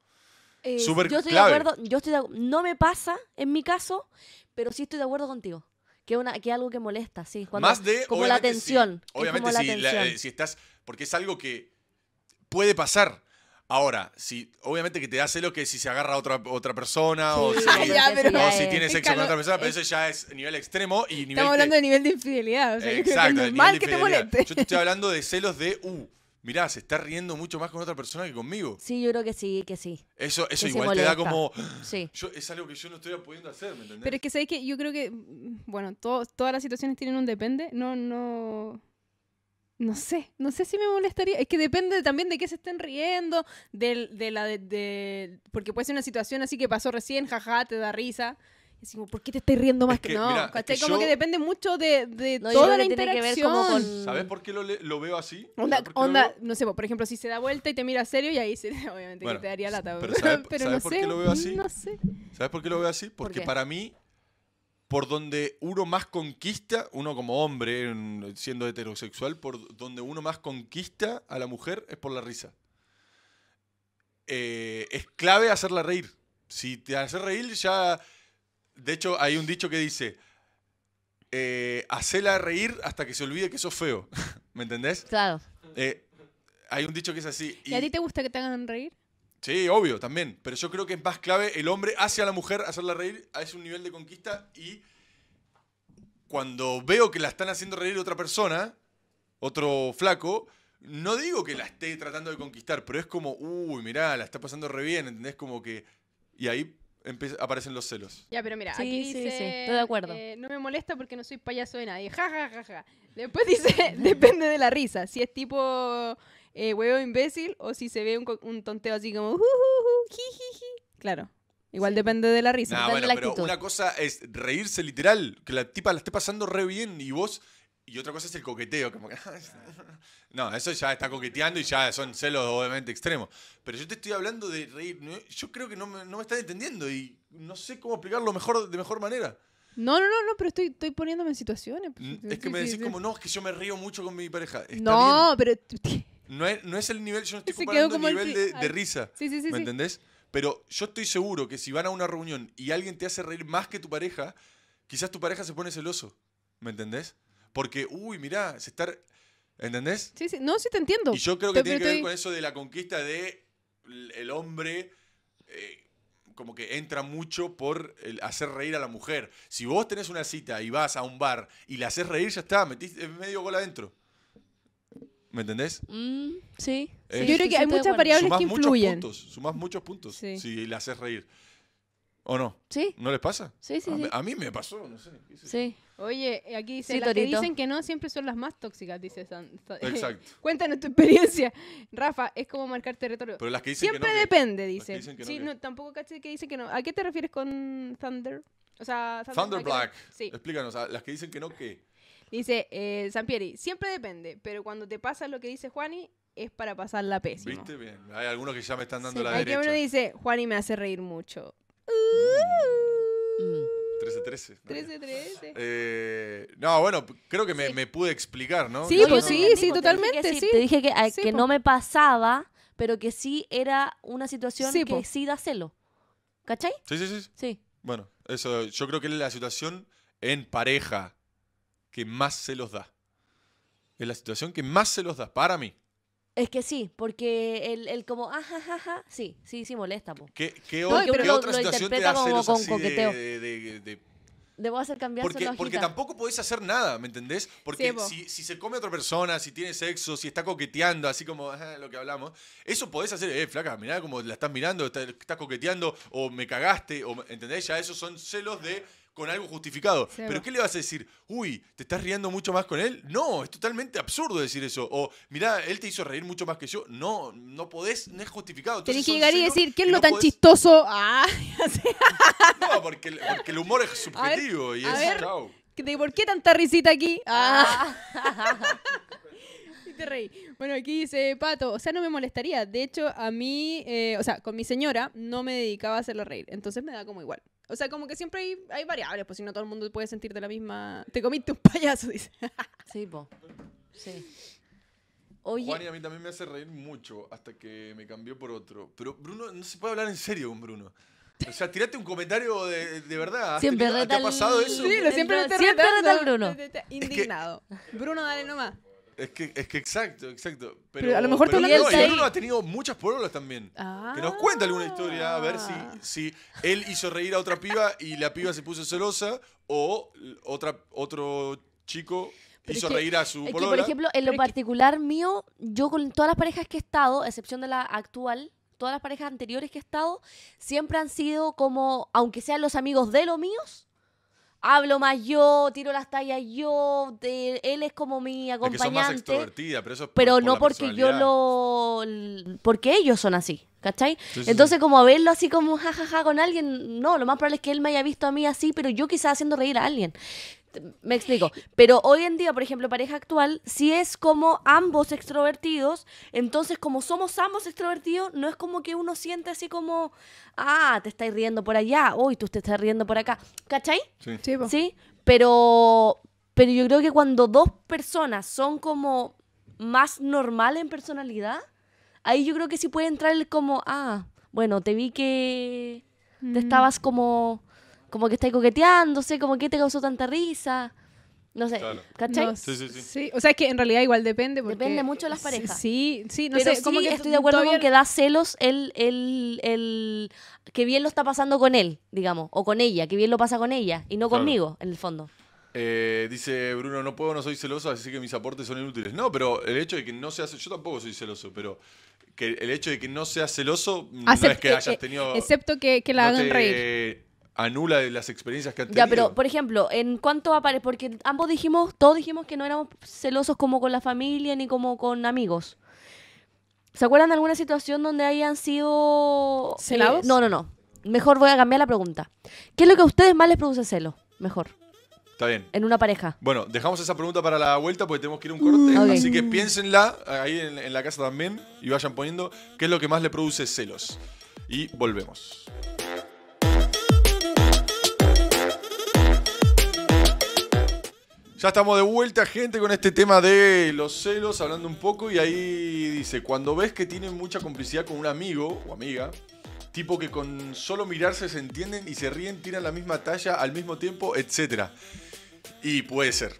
Eh, súper yo estoy de acuerdo, yo estoy no me pasa en mi caso, pero sí estoy de acuerdo contigo que una que algo que molesta, sí. Más de como la tensión. Obviamente, eh, si, estás. Porque es algo que puede pasar. Ahora, si, obviamente que te da celos que si se agarra a otra, otra persona o, si, tienes si, tiene sexo con otra persona, pero eso ya es nivel extremo y Estamos hablando de nivel de infidelidad. exacto, que que te moleste. Yo te estoy hablando de celos de. U. Uh, mirá, se está riendo mucho más con otra persona que conmigo. Sí, yo creo que sí, que sí. Eso, igual te da como. Sí. es algo que yo no estoy pudiendo hacer, ¿me entendés? Pero es que sabéis que yo creo que, mm, bueno, todas las situaciones tienen un depende. No, no. No sé, no sé si me molestaría. Es que depende también de qué se estén riendo, de, de la de, Porque puede ser una situación así que pasó recién, jaja, te da risa. ¿por qué te estás riendo más que, no? como que depende mucho de, toda la interacción. Con... ¿Sabes por qué lo, veo así? Onda, no sé, por ejemplo, si se da vuelta y te mira serio, y ahí se, obviamente te daría lata. Pero, pero ¿sabes, no por qué lo veo así? ¿Sabes por qué lo veo así? Porque para mí, por donde uno más conquista, uno como hombre, siendo heterosexual, por donde uno más conquista a la mujer es por la risa. Eh, es clave hacerla reír. Si te hace reír, ya de hecho, hay un dicho que dice, eh, hacela reír hasta que se olvide que sos feo. ¿Me entendés? Claro. Eh, hay un dicho que es así. Y, a ti te gusta que te hagan reír? Sí, obvio, también. Pero yo creo que es más clave el hombre hace a la mujer, hacerla reír, es un nivel de conquista y cuando veo que la están haciendo reír otra persona, otro flaco, no digo que la esté tratando de conquistar, pero es como, uy, mirá, la está pasando re bien, ¿entendés? Como que... Y ahí aparecen los celos. Ya, pero mira, aquí dice, de acuerdo. Eh, no me molesta porque no soy payaso de nadie. Ja, Después dice, depende de la risa. Si es tipo eh, huevo imbécil o si se ve un, tonteo así como, uh, uh, uh, Claro. Igual depende de la risa. bueno, pero una cosa es reírse literal, que la tipa la esté pasando re bien y vos. Y otra cosa es el coqueteo, como que. No, eso ya está coqueteando y ya son celos obviamente extremos. Pero yo te estoy hablando de reír. Yo creo que no me, no me están entendiendo y no sé cómo explicarlo mejor, de mejor manera. No, no, no, no, pero estoy, estoy poniéndome en situaciones. Pues, mm, es que me decís como, no, es que yo me río mucho con mi pareja. no, pero... No es, no es el nivel, yo no estoy como el nivel de, de risa. Sí, sí, sí. ¿Me entendés? Pero yo estoy seguro que si van a una reunión y alguien te hace reír más que tu pareja, quizás tu pareja se pone celoso. ¿Me entendés? Porque, uy, mirá, se está... ¿Entendés? Sí, sí. No, sí te entiendo. Y yo creo que tiene que ver con eso de la conquista de el hombre. Eh, como que entra mucho por hacer reír a la mujer. Si vos tenés una cita y vas a un bar y la haces reír, ya está, metiste eh, medio gol adentro. ¿Me entendés? Mm, sí. Eh, yo creo que hay muchas variables que influyen. Muchos puntos, sumás muchos puntos si la haces reír. ¿O no? Sí. ¿No les pasa? Sí, sí. A, sí. a mí me pasó, no sé. Sí. Oye, aquí dice, las que dicen que no siempre son las más tóxicas, dice San. Exacto. Cuéntanos tu experiencia. Rafa, es como marcar territorio. Pero las que dicen siempre que no, depende, dice. sí, no, tampoco caché que dicen que no. ¿A qué te refieres con Thunder? O sea, Thunder, Black. Sí. Explícanos, las que dicen que no, ¿qué? Dice, eh, San Pieri, siempre depende, pero cuando te pasa lo que dice Juani, es para pasar la pésima. ¿Viste? Bien. Hay algunos que ya me están dando la derecha. Hay uno dice, Juani me hace reír mucho. 13-13. Uh. 13 eh, no, bueno, creo que me, pude explicar, ¿no? Sí, pues sí, sí, totalmente. Te dije que, ah, no me pasaba, pero que sí era una situación que sí da celo. ¿Cachai? Sí, sí, sí. Sí. Bueno, eso yo creo que es la situación en pareja que más se los da. Es la situación que más se los da para mí. Es que sí, porque el, como, ajajaja, ah, sí, sí, sí molesta. Po. ¿Qué, qué, otra situación te como con coqueteo. De, Debo hacer cambiar porque, porque tampoco podés hacer nada, ¿me entendés? Porque si, se come a otra persona, si tiene sexo, si está coqueteando, así como ah, lo que hablamos, eso podés hacer, eh, flaca, mirá cómo la estás mirando, estás, coqueteando, o me cagaste, o, ¿entendés? Ya esos son celos de con algo justificado. Pero ¿qué le vas a decir? Uy, ¿te estás riendo mucho más con él? No, es totalmente absurdo decir eso. O mira, él te hizo reír mucho más que yo. No, no podés, no es justificado. Tienes Tenés que llegar y decir, ¿qué es lo tan chistoso? Ah, no, porque, el humor es subjetivo y es por qué tanta risita aquí? Ah. ah. te reí. Bueno, aquí dice Pato, o sea, no me molestaría. De hecho, a mí, eh, o sea, con mi señora no me dedicaba a hacerlo reír. Entonces me da como igual. O sea, como que siempre hay, variables, pues si no todo el mundo puede sentir de la misma. Te comiste un payaso, dice. Sí, po. Sí. Oye. Juan a mí también me hace reír mucho hasta que me cambió por otro. Pero Bruno, no se puede hablar en serio con Bruno. O sea, tirate un comentario de, verdad. Siempre ¿Te, ha pasado eso? Sí, lo siempre, te siempre reta al Bruno. Indignado. Bruno, dale nomás. Es que, es que exacto, exacto. Pero, a lo mejor el ha tenido muchas pololas también. Que nos cuenta alguna ah. historia, a ver si, si él hizo reír a otra piba y la piba se puso celosa o otra, otro chico hizo reír a su Por ejemplo, en lo particular mío, yo con todas las parejas que he estado, excepción de la actual, todas las parejas anteriores que he estado, siempre han sido como, aunque sean los amigos de los míos, hablo más yo, tiro las tallas yo, él es como mi acompañante. pero no porque yo lo... porque ellos son así, ¿cachai? Entonces como verlo así como jajaja con alguien, no, lo más probable es que él me haya visto a mí así, pero yo quizás haciendo reír a alguien me explico. Pero hoy en día, por ejemplo, pareja actual, si es como ambos extrovertidos, entonces como somos ambos extrovertidos, no es como que uno siente así como, ah, te estáis riendo por allá, uy, tú te estás riendo por acá. ¿Cachai? Sí. Sí, ¿Sí? Pero, pero yo creo que cuando dos personas son como más normales en personalidad, ahí yo creo que sí puede entrar el como, ah, bueno, te vi que te mm. estabas como como que estáis coqueteándose, como que te causó tanta risa. No sé, ¿cachai? sí, sí, sí. o sea, es que en realidad igual depende. Porque depende mucho de las parejas. Sí, sí, no sé. como estoy de acuerdo con que da celos el, el, que bien lo está pasando con él, digamos, o con ella, que bien lo pasa con ella y no conmigo, en el fondo. Eh, dice Bruno, no puedo, no soy celoso, así que mis aportes son inútiles. No, pero el hecho de que no seas, yo tampoco soy celoso, pero que el hecho de que no seas celoso ah, no es que eh, hayas eh, tenido... Excepto que, la hagan reír anula de las experiencias que ha tenido. Ya, pero por ejemplo, ¿en cuánto aparece? Porque ambos dijimos, todos dijimos que no éramos celosos como con la familia ni como con amigos. ¿Se acuerdan de alguna situación donde hayan sido eh, celados? no, no, no. Mejor voy a cambiar la pregunta. ¿Qué es lo que a ustedes más les produce celos? Mejor. Está bien. En una pareja. Bueno, dejamos esa pregunta para la vuelta porque tenemos que ir un corte. Mm, Así que piénsenla ahí en, la casa también y vayan poniendo qué es lo que más le produce celos. Y volvemos. Ya estamos de vuelta, gente, con este tema de los celos, hablando un poco, y ahí dice, cuando ves que tienen mucha complicidad con un amigo o amiga, tipo que con solo mirarse se entienden y se ríen, tiran la misma talla al mismo tiempo, etc. Y puede ser.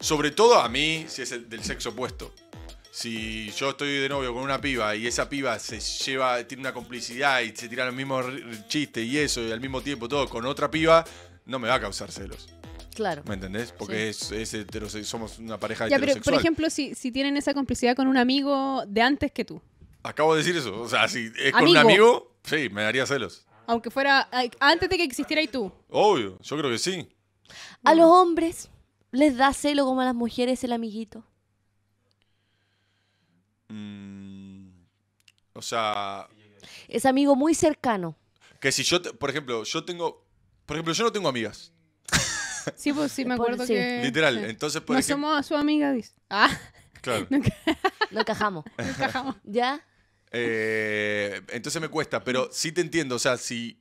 Sobre todo a mí, si es del sexo opuesto. Si yo estoy de novio con una piba y esa piba se lleva, tiene una complicidad y se tiran los mismos chistes y eso, y al mismo tiempo todo con otra piba, no me va a causar celos. Claro. ¿Me entendés? Porque somos una pareja ya, por ejemplo, si, tienen esa complicidad con un amigo de antes que tú. Acabo de decir eso. O sea, si es con un amigo, sí, me daría celos. Aunque fuera antes de que existiera y tú. Obvio, yo creo que sí. A los hombres les da celo como a las mujeres el amiguito. Mm, o sea. Es amigo muy cercano. Que si yo, por ejemplo, yo tengo. Por ejemplo, yo no tengo amigas. Sí, pues sí, me acuerdo sí. Literal. Entonces, pues No somos a su amiga, dice. Ah. Claro. Lo encajamos. encajamos. ¿Ya? Eh, entonces me cuesta, pero sí te entiendo. O sea, si.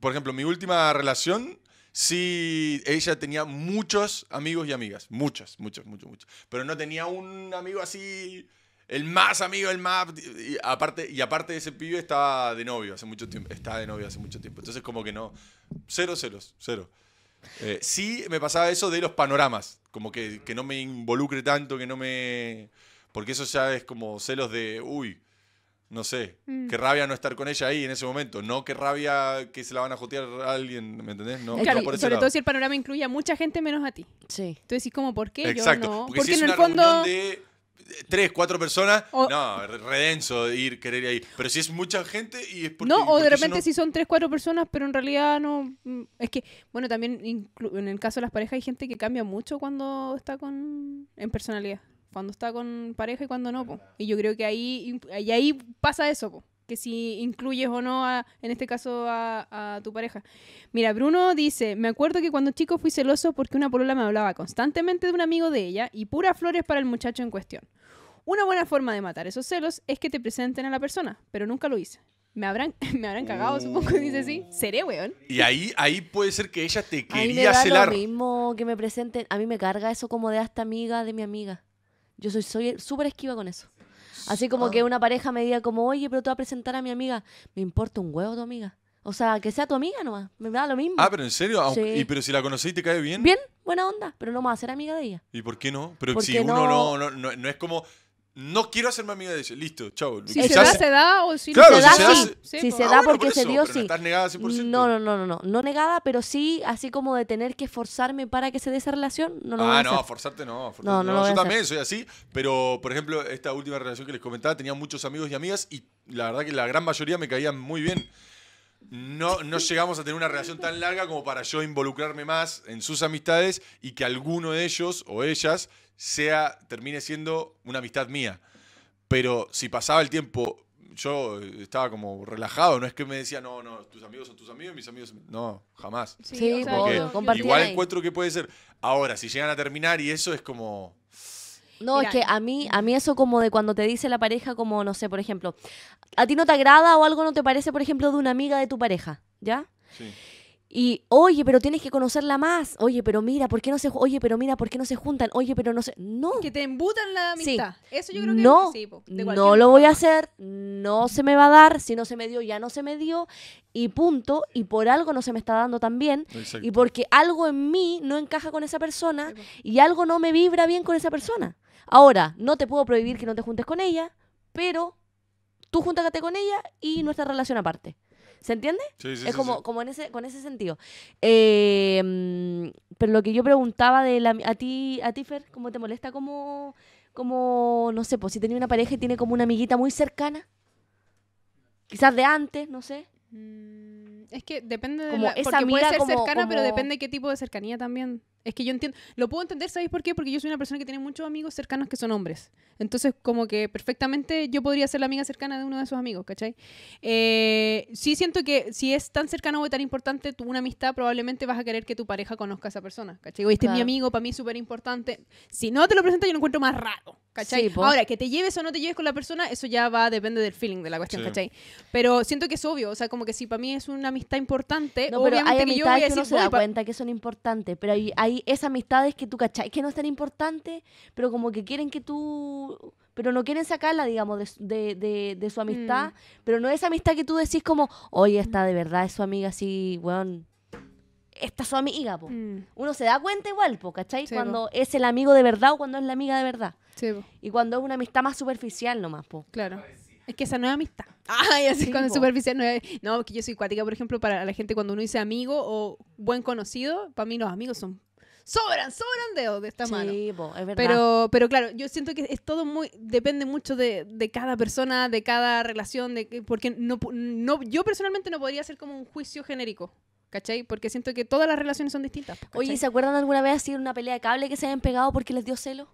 Por ejemplo, mi última relación, sí, ella tenía muchos amigos y amigas. muchas muchas muchos, muchos. Pero no tenía un amigo así. El más amigo, el más. Y aparte, y aparte de ese pibe estaba de novio hace mucho tiempo. Está de novio hace mucho tiempo. Entonces, como que no. Cero celos, cero. Eh, sí, me pasaba eso de los panoramas, como que, no me involucre tanto, que no me... Porque eso ya es como celos de, uy, no sé, mm. qué rabia no estar con ella ahí en ese momento, no qué rabia que se la van a jotear a alguien, ¿me entendés? No, claro, sobre todo si el panorama incluye a mucha gente menos a ti. Sí. Tú decís como, ¿por qué? Yo no... Porque, en el fondo tres, cuatro personas, no, redenso ir, querer ir ahí. Pero si es mucha gente y es porque, No, o de repente si son tres, cuatro personas, pero en realidad no. Mm, es que, bueno, también en el caso de las parejas hay gente que cambia mucho cuando está con. en personalidad. Cuando está con pareja y cuando no, Y yo creo que ahí, ahí pasa eso, que si incluyes o no, en este caso, a, a, tu pareja. Mira, Bruno dice, me acuerdo que cuando chico fui celoso porque una polola me hablaba constantemente de un amigo de ella y puras flores para el muchacho en cuestión. Una buena forma de matar esos celos es que te presenten a la persona, pero nunca lo hice. Me habrán, me habrán cagado, supongo que dice así. Seré, weón. Y ahí, ahí puede ser que ella te quería a me lo mismo que me presenten. A mí me carga eso como de hasta amiga de mi amiga. Yo soy súper super esquiva con eso. Así como que ah. una pareja me diga como, oye, pero te voy a presentar a mi amiga. Me importa un huevo tu amiga. O sea, que sea tu amiga nomás. Me da lo mismo. Ah, pero en serio, y, pero si la conocéis te cae bien. Bien, buena onda, pero no me a ser amiga de ella. ¿Y por qué no? Pero si uno no, no, no es como no quiero hacerme amiga de ella. Listo, chao. Si se da, se da. O si claro, se da, sí. Si se da porque se dio, sí. No, no, no, no, no. negada, pero sí así como de tener que forzarme para que se dé esa relación. No ah, no, forzarte no. no, no, yo también soy así, pero por ejemplo, esta última relación que les comentaba, tenía muchos amigos y amigas y la verdad que la gran mayoría me caían muy bien no, no llegamos a tener una relación tan larga como para yo involucrarme más en sus amistades y que alguno de ellos o ellas sea, termine siendo una amistad mía. Pero si pasaba el tiempo, yo estaba como relajado, no es que me decía, no, no, tus amigos son tus amigos y mis amigos. No, jamás. Sí, o sea, igual encuentro que puede ser. Ahora, si llegan a terminar y eso es como. No, es que a mí, a mí eso como de cuando te dice la pareja, como, no sé, por ejemplo, a ti no te agrada o algo no te parece, por ejemplo, de una amiga de tu pareja, ¿ya? Sí. Y, oye, pero tienes que conocerla más. Oye, pero mira, ¿por qué no se, oye, pero mira, ¿por qué no se juntan? Oye, pero no sé. No. Que te embutan la amistad. Eso yo creo que no, es No lo voy a hacer, no se me va a dar. Si no se me dio, ya no se me dio. Y punto. Y por algo no se me está dando también. bien. Y porque algo en mí no encaja con esa persona y algo no me vibra bien con esa persona. Ahora, no te puedo prohibir que no te juntes con ella, pero tú júntate con ella y nuestra relación aparte. ¿Se entiende? Sí, sí, es como, como en ese, con ese sentido. Em, pero lo que yo preguntaba de la, a ti, a ti, Fer, ¿cómo te molesta como, como, no sé, pues si tenía una pareja y tiene como una amiguita muy cercana? Quizás de antes, no sé. Mm, es que depende de la, esa puede ser cercana, pero depende de qué tipo de cercanía también. Es que yo entiendo, lo puedo entender, ¿sabéis por qué? Porque yo soy una persona que tiene muchos amigos cercanos que son hombres. Entonces, como que perfectamente yo podría ser la amiga cercana de uno de esos amigos, ¿cachai? Eh, sí siento que si es tan cercano o tan importante tu una amistad, probablemente vas a querer que tu pareja conozca a esa persona, ¿cachai? Oye, este es mi amigo, para mí es súper importante. Si no te lo presenta, yo lo encuentro más raro, ¿cachai? Ahora, que te lleves o no te lleves con la persona, eso ya va, depende del feeling de la cuestión, ¿cachai? Pero siento que es obvio, o sea, como que si para mí es una amistad importante, no, obviamente que yo que se da cuenta que son importantes, pero hay esa amistad amistades que tú, ¿cachai? Que no es tan importante, pero como que quieren que tú... Pero no quieren sacarla, digamos, de, su amistad. Mm. Pero no es amistad que tú decís como, oye, esta de verdad es su amiga así, weón. Esta es su amiga, po. Mm. Uno se da cuenta igual, po, ¿cachai? cuando es el amigo de verdad o cuando es la amiga de verdad. Sí, po. Y cuando es una amistad más superficial nomás, po. Claro. Es que esa no es amistad. Ay, así con cuando es superficial no No, que yo soy cuática, por ejemplo, para la gente cuando uno dice amigo o buen conocido, para mí los amigos son sobran, sobran dedos de esta mano. Sí, es verdad. Pero, pero claro, yo siento que es todo muy, depende mucho de, de cada persona, de cada relación, de porque no, no, yo personalmente no podría hacer como un juicio genérico. ¿Cachai? Porque siento que todas las relaciones son distintas. Pues, Oye, ¿se acuerdan alguna vez así una pelea de cable que se habían pegado porque les dio celo?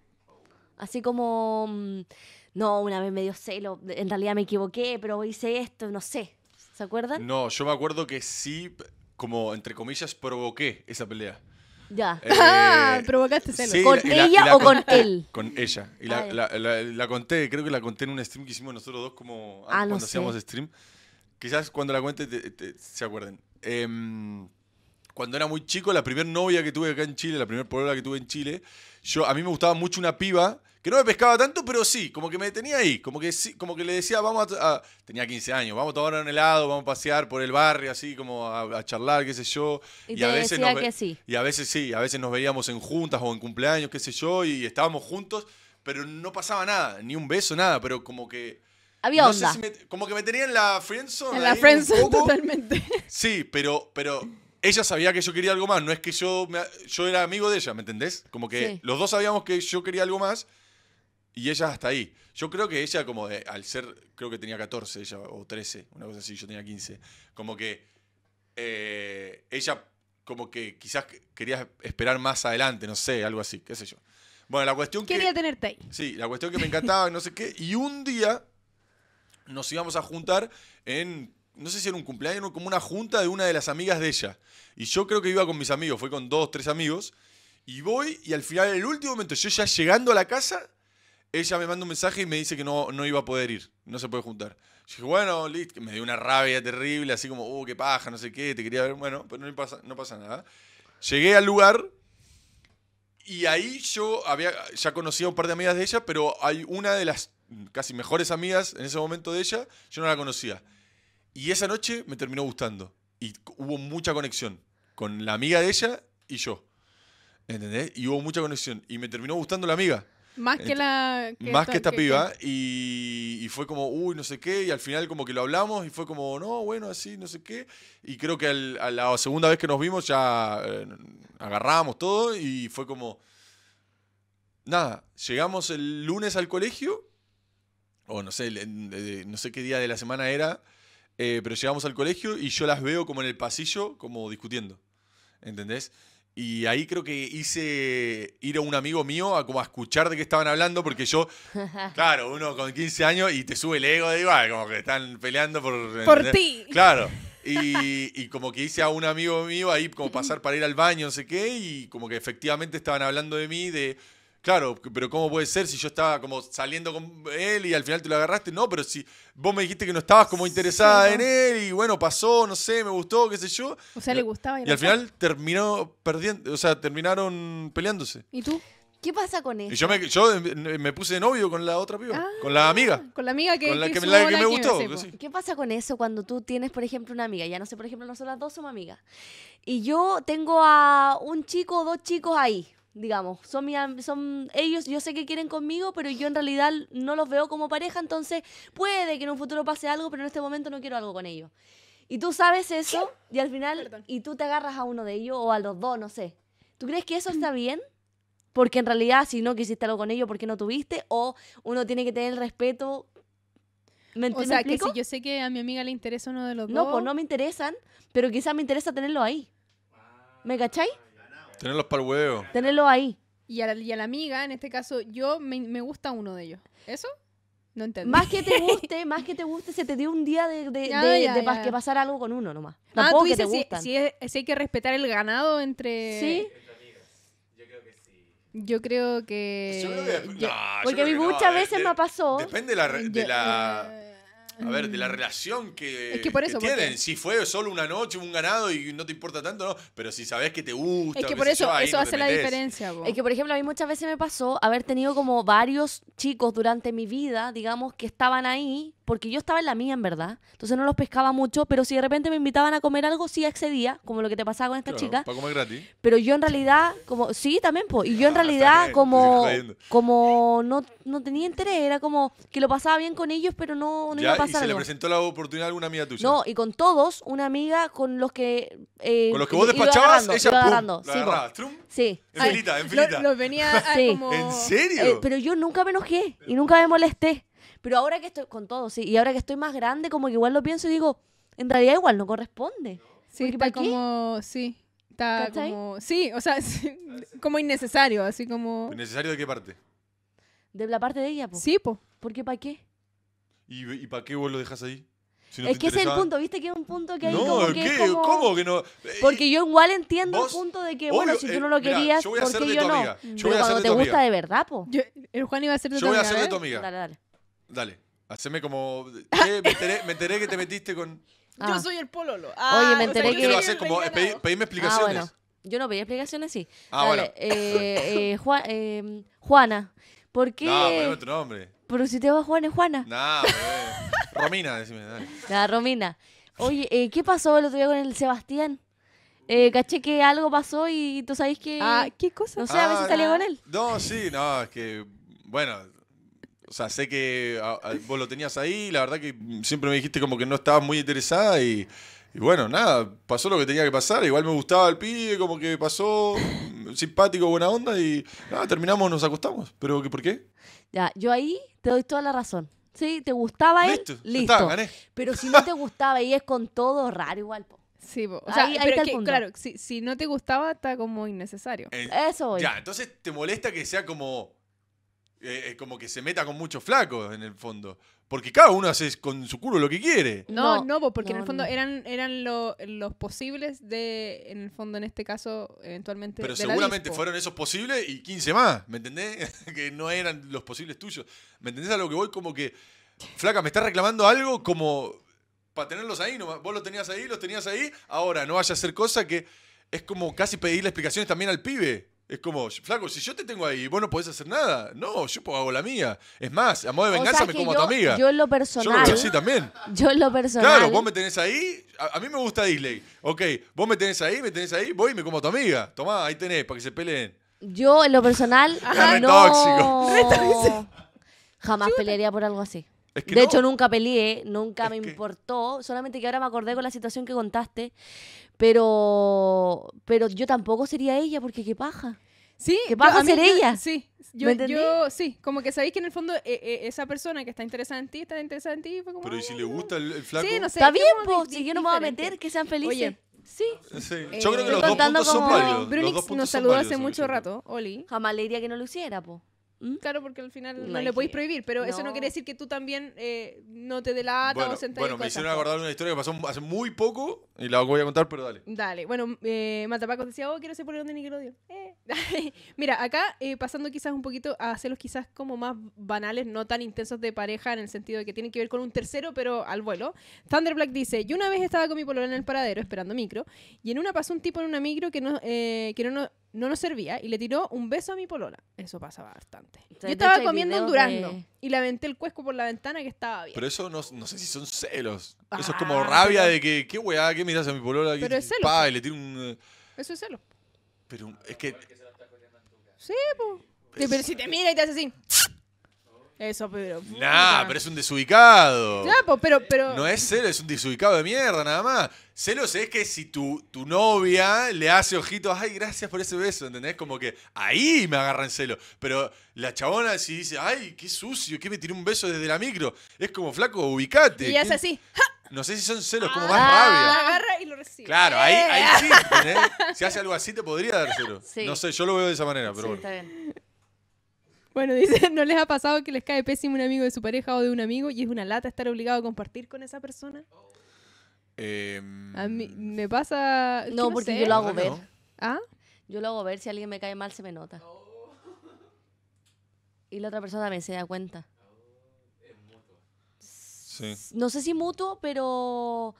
Así como, mm, no, una vez me dio celo, en realidad me equivoqué, pero hice esto, no sé. ¿Se acuerdan? No, yo me acuerdo que sí, como entre comillas, provoqué esa pelea. Ya. Eh, Provocaste ¿Con ella o con eh, él? Con ella. Y ah, la, conté, creo que la conté en un stream que hicimos nosotros dos como ah, cuando hacíamos stream. Quizás cuando la cuente se acuerden. Em, cuando era muy chico, la primera novia que tuve acá en Chile, la primera polola que tuve en Chile, yo, a mí me gustaba mucho una piba que no me pescaba tanto, pero sí, como que me detenía ahí, como que, como que le decía, vamos a, Tenía 15 años, vamos a tomar un helado, vamos a pasear por el barrio, así como a, charlar, qué sé yo. Y, a veces que sí. Y a veces sí, a veces nos veíamos en juntas o en cumpleaños, qué sé yo, y estábamos juntos, pero no pasaba nada, ni un beso, nada, pero como que... Había como que me tenía en la friendzone. En la friendzone, totalmente. Sí, pero, pero ella sabía que yo quería algo más, no es que yo, yo era amigo de ella, ¿me entendés? Como que los dos sabíamos que yo quería algo más y ella hasta ahí. Yo creo que ella como al ser, creo que tenía 14 ella o 13, una cosa así, yo tenía 15, como que eh, ella como que quizás quería esperar más adelante, no sé, algo así, qué sé yo. Bueno, la cuestión que... Quería tenerte ahí. Sí, la cuestión que me encantaba, no sé qué, y un día nos íbamos a juntar en no sé si era un cumpleaños, como una junta de una de las amigas de ella. Y yo creo que iba con mis amigos, fue con dos, tres amigos. Y voy y al final, en el último momento, yo ya llegando a la casa, ella me manda un mensaje y me dice que no, no iba a poder ir, no se puede juntar. Yo dije, bueno, listo, me dio una rabia terrible, así como, oh, qué paja, no sé qué, te quería ver, bueno, pues no pasa, nada. Llegué al lugar y ahí yo había, ya conocía un par de amigas de ella, pero hay una de las casi mejores amigas en ese momento de ella, yo no la conocía. Y esa noche me terminó gustando. Y hubo mucha conexión con la amiga de ella y yo. ¿Entendés? Y hubo mucha conexión. Y me terminó gustando la amiga. Más que la. más que esta piba. Y, fue como, uy, no sé qué. Y al final, como que lo hablamos. Y fue como, no, bueno, así, no sé qué. Y creo que a la segunda vez que nos vimos ya eh, agarramos todo. Y fue como. Nada, llegamos el lunes al colegio. O no sé, no sé qué día de la semana era. Eh, pero llegamos al colegio y yo las veo como en el pasillo, como discutiendo. ¿Entendés? Y ahí creo que hice ir a un amigo mío a como escuchar de qué estaban hablando, porque yo, claro, uno con 15 años y te sube el ego de igual, como que están peleando por... Por ti. Claro. Y, y, como que hice a un amigo mío ahí como pasar para ir al baño, no sé qué, y como que efectivamente estaban hablando de mí, de Claro, pero ¿cómo puede ser si yo estaba como saliendo con él y al final te lo agarraste? No, pero si vos me dijiste que no estabas como interesada en él y bueno, pasó, no sé, me gustó, qué sé yo. O sea, le gustaba. Y, al final terminó perdiendo, o sea, terminaron peleándose. ¿Y tú? ¿Qué pasa con eso? yo em, em, em, me, puse de novio con la otra piba, ah, con la amiga. Con la amiga que, me gustó. ¿Qué pasa con eso cuando tú tienes, por ejemplo, una amiga? Ya no sé, por ejemplo, nosotras dos somos amigas. Y yo tengo a un chico o dos chicos ahí, digamos. Son, son ellos, yo sé que quieren conmigo, pero yo en realidad no los veo como pareja, entonces puede que en un futuro pase algo, pero en este momento no quiero algo con ellos. Y tú sabes eso y al final, y tú te agarras a uno de ellos o a los dos, no sé. ¿Tú crees que eso está bien? Porque en realidad, si no quisiste algo con ellos, ¿por qué no tuviste? O uno tiene que tener el respeto o sea, que si yo sé que a mi amiga le interesa uno de los dos. No, pues no me interesan, pero quizás me interesa tenerlo ahí. ¿Me cacháis? Tenerlos para el huevo. Tenerlos ahí. Y a, la, la amiga, en este caso, yo me, gusta uno de ellos. ¿Eso? No entiendo. Más que te guste, más que te guste, se te dio un día de, que pasar algo con uno nomás. Ah, Tampoco que te Si, hay que respetar el ganado entre... ¿Sí? Yo creo que... sí. Yo creo que... porque a muchas eh, veces me pasó... Depende la... De la eh, a ver, de la relación que, tienen. Si fue solo una noche, un ganado y no te importa tanto, no. Pero si sabes que te gusta. Es que por eso, eso hace la diferencia. Es que, por ejemplo, a mí muchas veces me pasó haber tenido como varios chicos durante mi vida, digamos, que estaban ahí porque yo estaba en la mía, en verdad. Entonces no los pescaba mucho, pero si de repente me invitaban a comer algo, sí accedía, como lo que te pasaba con esta chica. Para comer gratis. Pero yo en realidad, como, sí, también, Y yo en ah, realidad, como, como no, tenía interés, era como que lo pasaba bien con ellos, pero no, no iba a pasar. ¿Y se le presentó la oportunidad a alguna amiga tuya? No, y con todos, una amiga con los que. Eh, con los que vos despachabas, ella sí, sí. En en filita. Los venía como... ¿En serio? Eh, pero yo nunca me enojé y nunca me molesté. Pero ahora que estoy con todo, sí, y ahora que estoy más grande, como que igual lo pienso y digo, en realidad igual no corresponde. Sí, está como, sí, está como, sí, o sea, como innecesario, así como... ¿Innecesario de qué parte? De la parte de ella, po. Sí, po. qué, ¿para qué? ¿Y, y para qué vos lo dejas ahí? es que ese es el punto, ¿viste? Que es un punto que hay no, como que ¿Cómo que no? Porque eh, yo igual entiendo el punto de que, bueno, si tú no lo eh, querías, yo ¿por qué yo no? Pero cuando te gusta de verdad, po. Yo, Juan iba a ser tu amiga. Yo voy a ser de tu amiga. Dale, dale. Dale, haceme como. me, enteré, que te metiste con. Yo ah. soy el pololo. Ah, Oye, me ah, enteré que- Quiero hacer como. Pedime ah, explicaciones. Yo no pedí explicaciones, sí. Ah, Dale, bueno. eh, eh, eh, Juana, ¿por qué? No, pero otro nombre. Pero si te vas, Juana, es Juana. No, Romina, decime, dale. La Romina. Oye, eh, ¿qué pasó el otro día con el Sebastián? Eh, caché que algo pasó y tú sabes que... Ah, ¿qué cosa? No sé, a veces salía con él. No, sí, no, es que. Bueno, o sea, sé que vos lo tenías ahí, la verdad que siempre me dijiste como que no estabas muy interesada y, bueno, nada, pasó lo que tenía que pasar. Igual me gustaba el pibe, como que pasó mm, simpático, buena onda y nada, terminamos, nos acostamos. ¿Pero por qué? Ya, yo ahí te doy toda la razón. Sí, te gustaba él, listo. Pero si no te gustaba y es con todo, raro igual, Sí, claro, si, no te gustaba, está como innecesario. Eh, Eso. Voy. Ya, entonces te molesta que sea como eh, eh, como que se meta con muchos flacos en el fondo. Porque cada uno hace con su culo lo que quiere. No, no, porque en el fondo eran, eran los posibles de, en el fondo en este caso, eventualmente. Pero seguramente fueron esos posibles y 15 más, ¿me entendés? que no eran los posibles tuyos. ¿Me entendés a lo que voy? Como que, flaca, me estás reclamando algo como para tenerlos ahí, no vos los tenías ahí, los tenías ahí, ahora no vaya a hacer cosa que es como casi pedirle explicaciones también al pibe. Es como, flaco, si yo te tengo ahí, vos no podés hacer nada. No, yo hago la mía. Es más, a modo de venganza me como a tu amiga. Yo en lo personal. Yo lo también. Yo en lo personal. Claro, vos me tenés ahí. A, mí me gusta Disney. Ok, vos me tenés ahí, me tenés ahí, voy y me como a tu amiga. Tomá, ahí tenés, para que se peleen. Yo en lo personal. Ah, no. Jamás pelearía por algo así de hecho, nunca peleé, nunca me importó, solamente que ahora me acordé con la situación que contaste, pero, pero yo tampoco sería ella, porque qué paja. Sí, paja va ser ella. Sí, yo, yo, sí, como que sabéis que en el fondo eh, eh, esa persona que está interesada en ti, está interesada en ti. Pero ¿y si le ah". gusta el, flaco? Está bien, pues, yo no me voy a meter, que sean felices. sí. yo eh, creo que los dos puntos son Brunix nos saludó hace mucho rato, Oli. Jamás le diría que no lo hiciera, po. ¿Mm? Claro, porque al final no, le podéis prohibir, pero eso no quiere decir que tú también eh, no te la bueno, o sentas Bueno, me hicieron acordar una historia que pasó hace muy poco y la voy a contar, pero dale. Dale. Bueno, eh, Matapacos decía, oh, quiero ser que de Nickelodeon. Eh. Mira, acá eh, pasando quizás un poquito a hacerlos quizás como más banales, no tan intensos de pareja en el sentido de que tienen que ver con un tercero, pero al vuelo. Thunder Black dice, yo una vez estaba con mi polola en el paradero esperando micro y en una pasó un tipo en una micro que no, que no, no nos servía y le tiró un beso a mi polola. Eso pasaba bastante. Yo estaba comiendo un durazno y le aventé el cuesco por la ventana que estaba bien. Pero eso no, sé si son celos. eso es como ah, rabia de que, qué weá, qué miras a mi polola. Pero es celos y le tiro un... Eh? Eso es celo. Pero es que... Sí, pues. Pero si te mira y te hace así. Eso, pero. Nah, pero es un desubicado. pero, No es celo, es un desubicado de mierda, nada más. Celos es que si tu, tu novia le hace ojitos, ay, gracias por ese beso, ¿entendés? Como que ahí me agarran celos. Pero la chabona si dice, ay, qué sucio, que me tiró un beso desde la micro. Es como flaco, ubicate. Y hace así. No sé si son celos, como ah, más rabia. agarra y lo recibe. Claro, ahí, ahí eh. sí, Si hace algo así te podría dar celo. No sé, yo lo veo de esa manera, pero sí, bueno, dice, ¿no les ha pasado que les cae pésimo un amigo de su pareja o de un amigo y es una lata estar obligado a compartir con esa persona? Em, a mí me pasa... No, porque yo lo hago ah, ver. ¿Ah? Yo lo hago ver, si alguien me cae mal se me nota. Y la otra persona también se da cuenta. Sí. No sé si mutuo, pero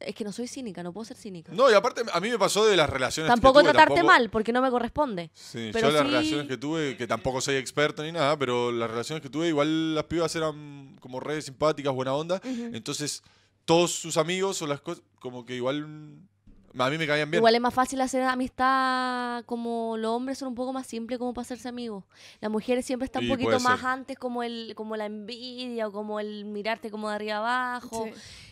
es que no soy cínica, no puedo ser cínica. No, y aparte a mí me pasó de las relaciones tampoco que tuve. tratarte mal, porque no me corresponde. Sí, yo las relaciones que tuve, que tampoco soy experto ni nada, pero las relaciones que tuve, igual las pibas eran como redes simpáticas, buena onda. Entonces, todos sus amigos o las cosas, como que igual a mí me cabían bien. Igual es más fácil hacer amistad como los hombres son un poco más simples como para hacerse amigos. Las mujeres siempre están un poquito más antes como el como la envidia o como el mirarte como de arriba abajo.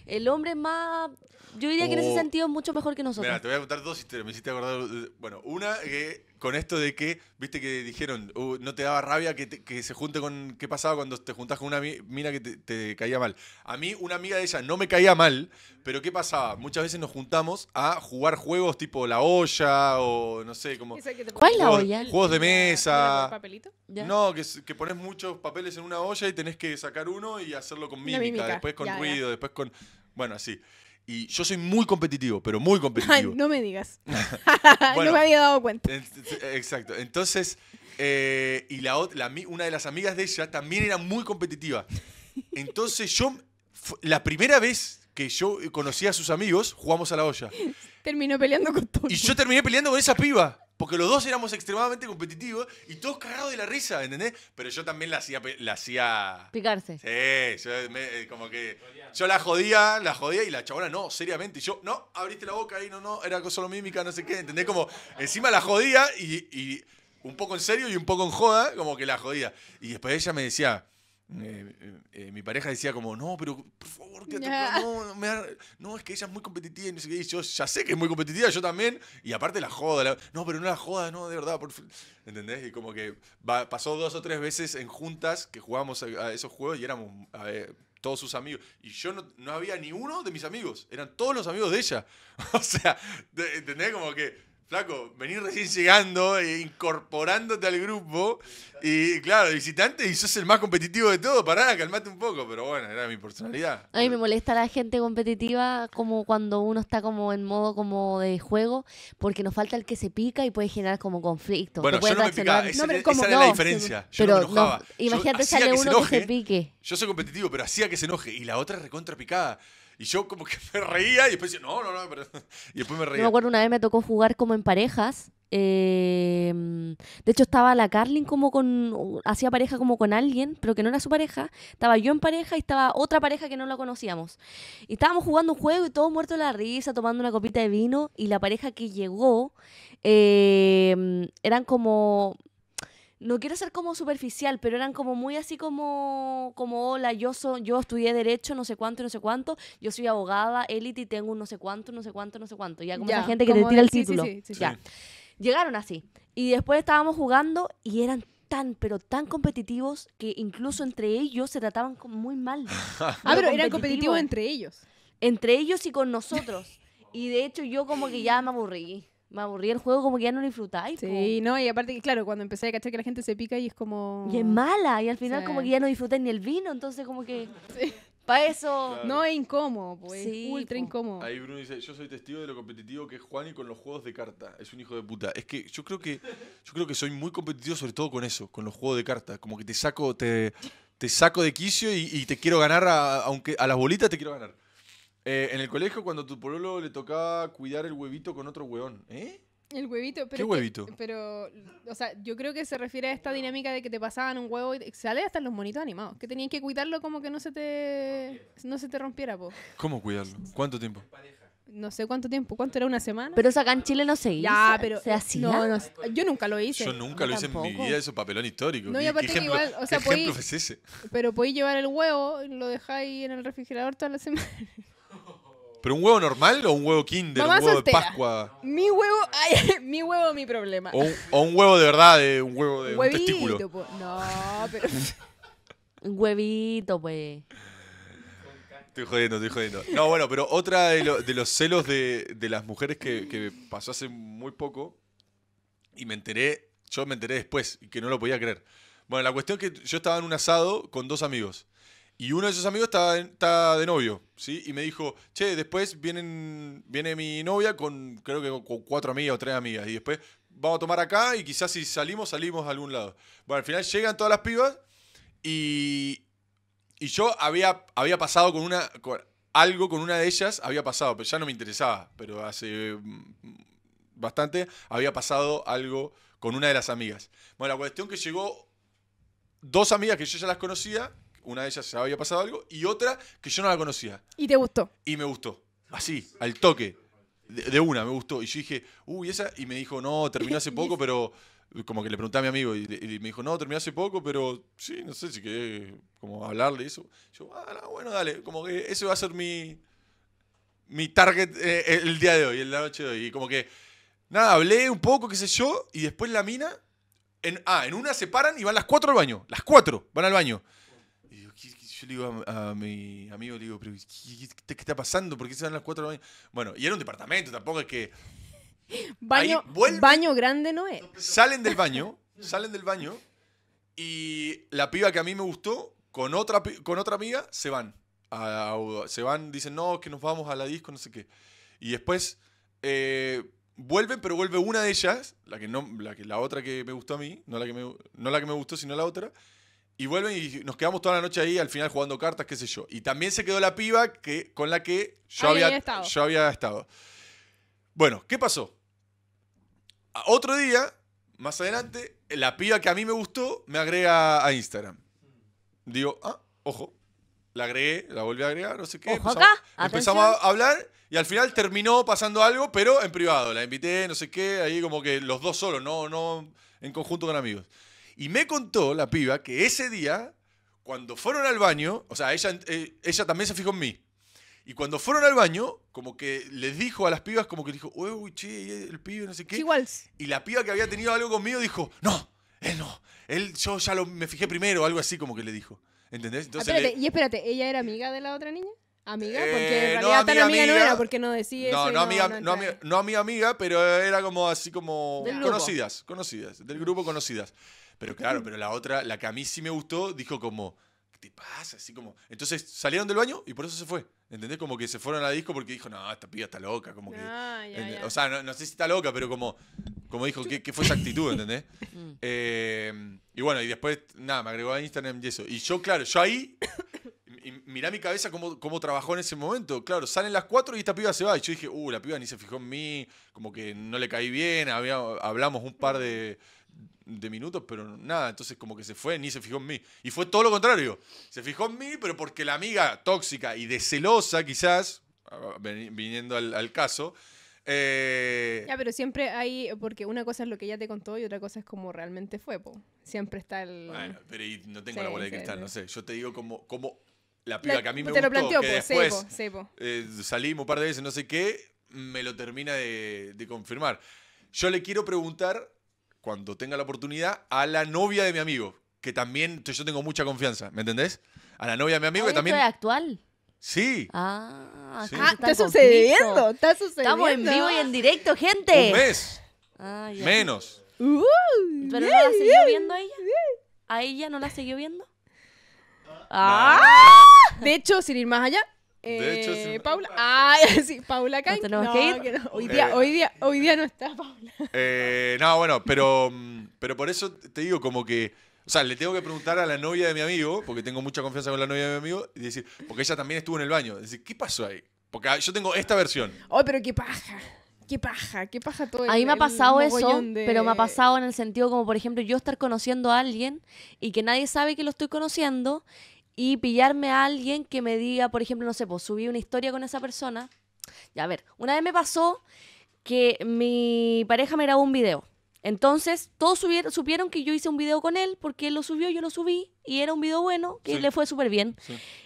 El hombre es más yo diría que en ese oh. sentido es mucho mejor que nosotros. te voy a contar dos historias, me hiciste acordar eh, bueno, una que con esto de que, viste que dijeron, uh, no te daba rabia que, se junte con. ¿Qué pasaba cuando te juntas con una Mira que te, caía mal? A mí, una amiga de ella no me caía mal, pero ¿qué pasaba? Muchas veces nos juntamos a jugar juegos tipo la olla o no sé, como. ¿Cuál la olla? Juegos de mesa. papelito? No, que, pones muchos papeles en una olla y tenés que sacar uno y hacerlo con mímica, después con ruido, después con. Bueno, así. Y yo soy muy competitivo, pero muy competitivo. no me digas. no me había dado cuenta. Exacto. Entonces, eh, y la, una de las amigas de ella también era muy competitiva. Entonces yo, la primera vez que yo conocí a sus amigos, jugamos a la olla. Terminó peleando con todos. Y yo terminé peleando con esa piba porque los dos éramos extremadamente competitivos y todos cargados de la risa, ¿entendés? Pero yo también la hacía. La hacía... Picarse. Sí, yo eh, como que. Yo la jodía, la jodía y la chabona no, seriamente. Y yo, no, abriste la boca ahí, no, no, era solo mímica, no sé qué, ¿entendés? Como encima la jodía y un poco en serio y un poco en joda, como que la jodía. Y después ella me decía eh, eh, mi pareja decía como, no, pero por favor, no, es que ella es muy competitiva y no sé qué. yo ya sé que es muy competitiva, yo también. Y aparte la joda, no, pero no la joda, no, de verdad. Por, ¿Entendés? Y como que pasó dos o tres veces en juntas que jugábamos a, esos juegos y éramos todos sus amigos. Y yo no, había ni uno de mis amigos, eran todos los amigos de ella. o sea, ¿entendés? Como que Flaco, venir recién llegando, e incorporándote al grupo. Y claro, visitante, y sos el más competitivo de todo. Pará, calmate un poco. Pero bueno, era mi personalidad. A mí me molesta la gente competitiva, como cuando uno está como en modo como de juego, porque nos falta el que se pica y puede generar como conflicto. Bueno, yo no me picaba. Esa, la diferencia. imagínate, sale uno que se pique. Yo soy competitivo, pero hacía que se enoje. Y la otra es recontra picada. Y yo como que me reía y después decía, no, no, no, y después me reía. Yo me acuerdo una vez me tocó jugar como en parejas. Em, de hecho estaba la Carlin como con, hacía pareja como con alguien, pero que no era su pareja. Estaba yo en pareja y estaba otra pareja que no la conocíamos. Y estábamos jugando un juego y todos muertos de la risa, tomando una copita de vino. Y la pareja que llegó em, eran como no quiero ser como superficial, pero eran como muy así como, como hola, yo, soy yo estudié derecho, no sé cuánto, no sé cuánto, yo soy abogada, élite y tengo un no sé cuánto, no sé cuánto, no sé cuánto. Ya como la gente que te tira el título. Llegaron así. Y después estábamos jugando y eran tan, pero tan competitivos que incluso entre ellos se trataban muy mal. ah, pero eran competitivos entre ellos. Entre ellos y con nosotros. Y de hecho yo como que ya me aburrí me aburrí el juego, como que ya no lo disfrutáis. Sí, no, y aparte, claro, cuando empecé a cachar que la gente se pica y es como. Y es mala, y al final, como que ya no disfrutáis ni el vino, entonces, como que. Para eso. No es incómodo, pues. ultra incómodo. Ahí Bruno dice, yo soy testigo de lo competitivo que es Juan y con los juegos de carta. Es un hijo de puta. Es que yo creo que, yo creo que soy muy competitivo sobre todo con eso, con los juegos de carta. Como que te saco, te, te saco de quicio y, te quiero ganar, aunque a las bolitas te quiero ganar. Eh, en el colegio cuando tu pololo le tocaba cuidar el huevito con otro hueón, ¿eh? El huevito, pero. ¿Qué huevito? pero, o sea, yo creo que se refiere a esta dinámica de que te pasaban un huevo y se sale hasta los monitos animados. Que tenías que cuidarlo como que no se te. No se te rompiera, po. ¿Cómo cuidarlo? ¿Cuánto tiempo? No sé cuánto tiempo, ¿cuánto era una semana? Pero sacan acá en Chile no se hizo. Ya, pero. ¿Se eh, hacía? yo nunca lo hice. Yo nunca lo hice en mi vida, eso papelón histórico. No, igual, o sea, Pero podéis llevar el huevo, y lo dejáis en el refrigerador toda la semana. ¿Pero un huevo normal o un huevo kinder? un huevo de Pascua. Mi huevo, ay, mi huevo, mi problema. O un, huevo de verdad, de un huevo de un testículo. No, pero. un huevito, pues. Estoy jodiendo, estoy jodiendo. No, bueno, pero otra de, los celos de, las mujeres que, que, pasó hace muy poco y me enteré, yo me enteré después y que no lo podía creer. Bueno, la cuestión es que yo estaba en un asado con dos amigos y uno de esos amigos está, de novio, ¿sí? Y me dijo, che, después vienen, viene mi novia con, creo que con cuatro amigas o tres amigas. Y después vamos a tomar acá y quizás si salimos, salimos a algún lado. Bueno, al final llegan todas las pibas y, y yo había, había pasado con una... algo con una de ellas había pasado, pero ya no me interesaba, pero hace mm, bastante había pasado algo con una de las amigas. Bueno, la cuestión que llegó dos amigas que yo ya las conocía una de ellas ya había pasado algo, y otra que yo no la conocía. Y te gustó. Y me gustó. Así, al toque. De, una, me gustó. Y yo dije, uy, esa. Y me dijo, no, terminó hace poco, pero. Como que le pregunté a mi amigo y, me dijo, no, terminó hace poco, pero sí, no sé si querés como hablarle eso. Yo, ah, bueno, dale, como que ese va a ser mi, mi target eh, el día de hoy, en la noche de hoy. Y como que, nada, hablé un poco, qué sé yo, y después la mina. En, ah, en una se paran y van las cuatro al baño. Las cuatro van al baño yo le digo a, mi amigo, le digo, pero ¿qué, está pasando? ¿Por qué se dan las cuatro de la mañana? Bueno, y era un departamento, tampoco es que... Baño, baño grande no es. Salen del baño, salen del baño y la piba que a mí me gustó, con otra, con otra amiga, se van. se van, dicen, no, que nos vamos a la disco, no sé qué. Y después eh, vuelven, pero vuelve una de ellas, la que no, la que la otra que me gustó a mí, no la que no la que me gustó, sino la otra, y vuelven y nos quedamos toda la noche ahí, al final jugando cartas, qué sé yo. Y también se quedó la piba que, con la que yo, había, estado. yo había estado. Bueno, ¿qué pasó? otro día, más adelante, la piba que a mí me gustó me agrega a Instagram. Digo, ah, ojo. La agregué, la volví a agregar, no sé qué. empezamos, empezamos a hablar y al final terminó pasando algo, pero en privado. La invité, no sé qué, ahí como que los dos solos, no, no en conjunto con amigos. Y me contó la piba que ese día, cuando fueron al baño, o sea, ella, eh, ella también se fijó en mí. Y cuando fueron al baño, como que les dijo a las pibas, como que dijo, uy, che, el pibe, no sé qué. Igual. Y la piba que había tenido algo conmigo dijo, no, él no, él, yo ya lo, me fijé primero, algo así como que le dijo. ¿Entendés? Entonces, Y espérate, ¿ella era amiga de la otra niña? ¿Amiga? Eh, porque en realidad no, amiga, tan amiga, no era, porque no decía no, eso. No, amiga, no, no, amiga, pero era como así como conocidas, conocidas, del grupo conocidas. Pero claro, pero la otra, la que a mí sí me gustó, dijo como, ¿qué te pasa? Así como, entonces salieron del baño y por eso se fue. ¿Entendés? Como que se fueron a disco porque dijo, no, esta piba está loca. Como que, ah, O sea, no, sé si está loca, pero como, como dijo, ¿qué, fue esa actitud? ¿Entendés? Mm. Eh, y bueno, y después, nada, me agregó a Instagram y eso. Y yo, claro, yo ahí, y mirá mi cabeza cómo, cómo trabajó en ese momento. Claro, salen las cuatro y esta piba se va. Y yo dije, uh, la piba ni se fijó en mí, como que no le caí bien, hablamos un par de de minutos, pero nada, entonces como que se fue, ni se fijó en mí. Y fue todo lo contrario. Se fijó en mí, pero porque la amiga tóxica y de celosa, quizás, viniendo al, caso, eh, Ya, pero siempre hay, porque una cosa es lo que ella te contó y otra cosa es como realmente fue, Siempre está el... Bueno, pero ahí no tengo la bola de cristal, no sé. Yo te digo como, como la piba que a mí me te lo planteó, eh, salimos un par de veces, no sé qué, me lo termina de confirmar. Yo le quiero preguntar cuando tenga la oportunidad, a la novia de mi amigo, que también yo tengo mucha confianza, ¿me entendés? A la novia de mi amigo que también... es actual? Sí. Ah, está, sucediendo, está sucediendo. Estamos en vivo y en directo, gente. Un mes. Menos. ¿Pero no la siguió viendo a ella? ¿A ella no la siguió viendo? Ah. De hecho, sin ir más allá, de hecho, si eh, Paula. Ah, sí, Paula Cain. No, hoy, día, hoy, día, hoy día no está Paula. Eh, no, bueno, pero, mm, pero por eso te digo, como que. O sea, le tengo que preguntar a la novia de mi amigo, porque tengo mucha confianza con la novia de mi amigo, y decir, porque ella también estuvo en el baño. Decir, ¿qué pasó ahí? Porque ah, yo tengo esta versión. Oh, pero qué paja. Qué paja, qué paja todo. A mí me ha pasado eso, pero me ha pasado en el sentido como, por ejemplo, yo estar conociendo a alguien y que nadie sabe que lo estoy conociendo y pillarme a alguien que me diga, por ejemplo, no sé, pues subí una historia con esa persona. Ya, a ver, una vez me pasó que mi pareja me grabó un video. Entonces, todos subieron, supieron que yo hice un video con él porque él lo subió, yo lo subí y era un video bueno, que le fue súper bien.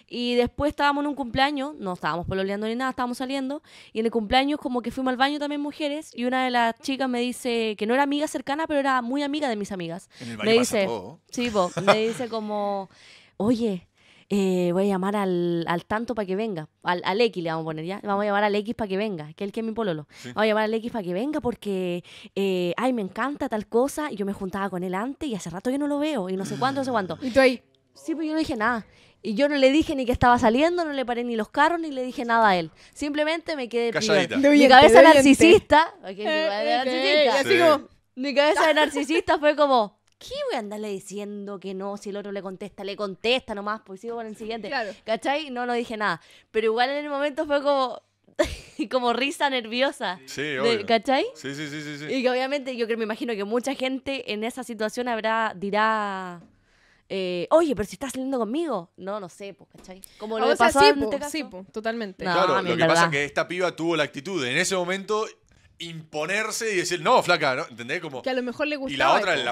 Y después estábamos en un cumpleaños, no estábamos pololeando ni nada, estábamos saliendo. Y en el cumpleaños, como que fuimos al baño también mujeres. Y una de las chicas me dice que no era amiga cercana, pero era muy amiga de mis amigas. En el baño me dice, Sí, po, me dice como, oye, eh, voy a llamar al, al, tanto para que venga. Al, al X le vamos a poner, ¿ya? Vamos a llamar al X para que venga, que el que es mi pololo. Vamos a llamar al X para que venga porque, eh, ay, me encanta tal cosa. Y yo me juntaba con él antes y hace rato yo no lo veo y no sé cuánto, no sé cuánto. Y tú ahí. Sí, pues yo no dije nada. Y yo no le dije ni que estaba saliendo, no le paré ni los carros, ni le dije nada a él. Simplemente me quedé Calladita. Mi cabeza narcisista. mi, cabeza narcisista fue como, ¿Qué voy a andarle diciendo que no? Si el otro le contesta, le contesta nomás, pues sigo con el siguiente. Claro. ¿Cachai? No, no dije nada. Pero igual en el momento fue como. como risa nerviosa. Sí, obvio. ¿Cachai? Sí, sí, sí, sí, Y que obviamente yo creo, me imagino que mucha gente en esa situación habrá, dirá. Eh, oye, pero si estás saliendo conmigo. No, no sé, pues, ¿cachai? Como ah, lo que pasó sí, Sí, totalmente. claro, lo que pasa es que esta piba tuvo la actitud. En ese momento imponerse y decir, no, flaca, ¿no? ¿entendés? Como, que a lo mejor le gustaba. Y la otra no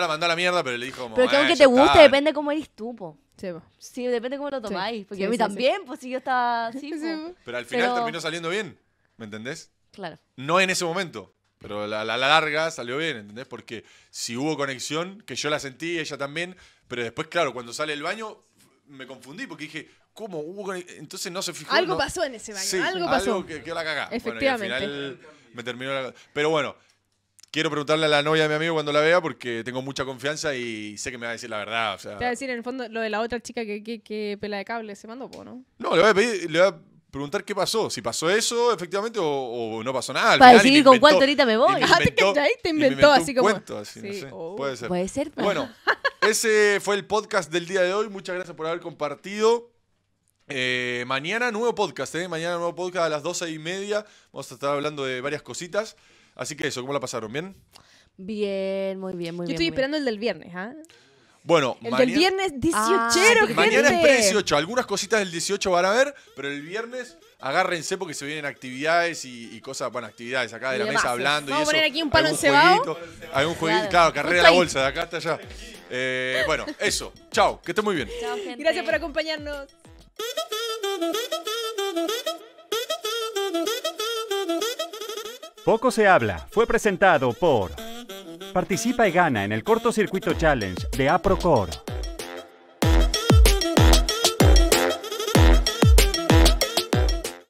la mandó a la mierda, pero le dijo como, Pero que ah, aunque te guste, depende cómo eres tú, po. Sí, depende cómo lo tomáis. porque a mí también, pues si yo estaba así, Pero al final terminó saliendo bien, ¿me entendés? Claro. No en ese momento, pero a la, la, larga salió bien, ¿entendés? Porque si hubo conexión, que yo la sentí, ella también, pero después, claro, cuando sale el baño, me confundí porque dije, ¿Cómo hubo? Entonces no se fijó. Algo pasó en ese baño. algo pasó. Algo que, la cagá. Efectivamente. al final me terminó la... Pero bueno, quiero preguntarle a la novia de mi amigo cuando la vea porque tengo mucha confianza y sé que me va a decir la verdad. O sea... Te va a decir en el fondo lo de la otra chica que, que, pela de cable se mandó, ¿no? No, le voy a pedir, le voy a preguntar qué pasó. Si pasó eso, efectivamente, o, no pasó nada. Para decir con cuánto ahorita me voy. Ah, me inventó, te, inventó, así como. Cuento, así, oh. Puede ser. Puede ser. Pues. Bueno, ese fue el podcast del día de hoy. Muchas gracias por haber compartido. Eh, mañana nuevo podcast, eh, Mañana nuevo podcast a las 12 y media. Vamos a estar hablando de varias cositas. Así que eso, ¿cómo la pasaron? ¿Bien? Bien, muy bien, Yo estoy esperando el del viernes, ¿ah? Bueno, el del viernes 18, ah, Mañana es 18 Algunas cositas del 18 van a ver, pero el viernes agárrense porque se vienen actividades y, cosas, bueno, actividades acá de la mesa hablando. Vamos y a poner aquí un palo encebado Hay un jueguito, claro, carrera la bolsa de acá hasta allá. Eh, bueno, eso. Chao, que esté muy bien. Gracias por acompañarnos. Poco se habla fue presentado por Participa y gana en el cortocircuito challenge de APROCOR.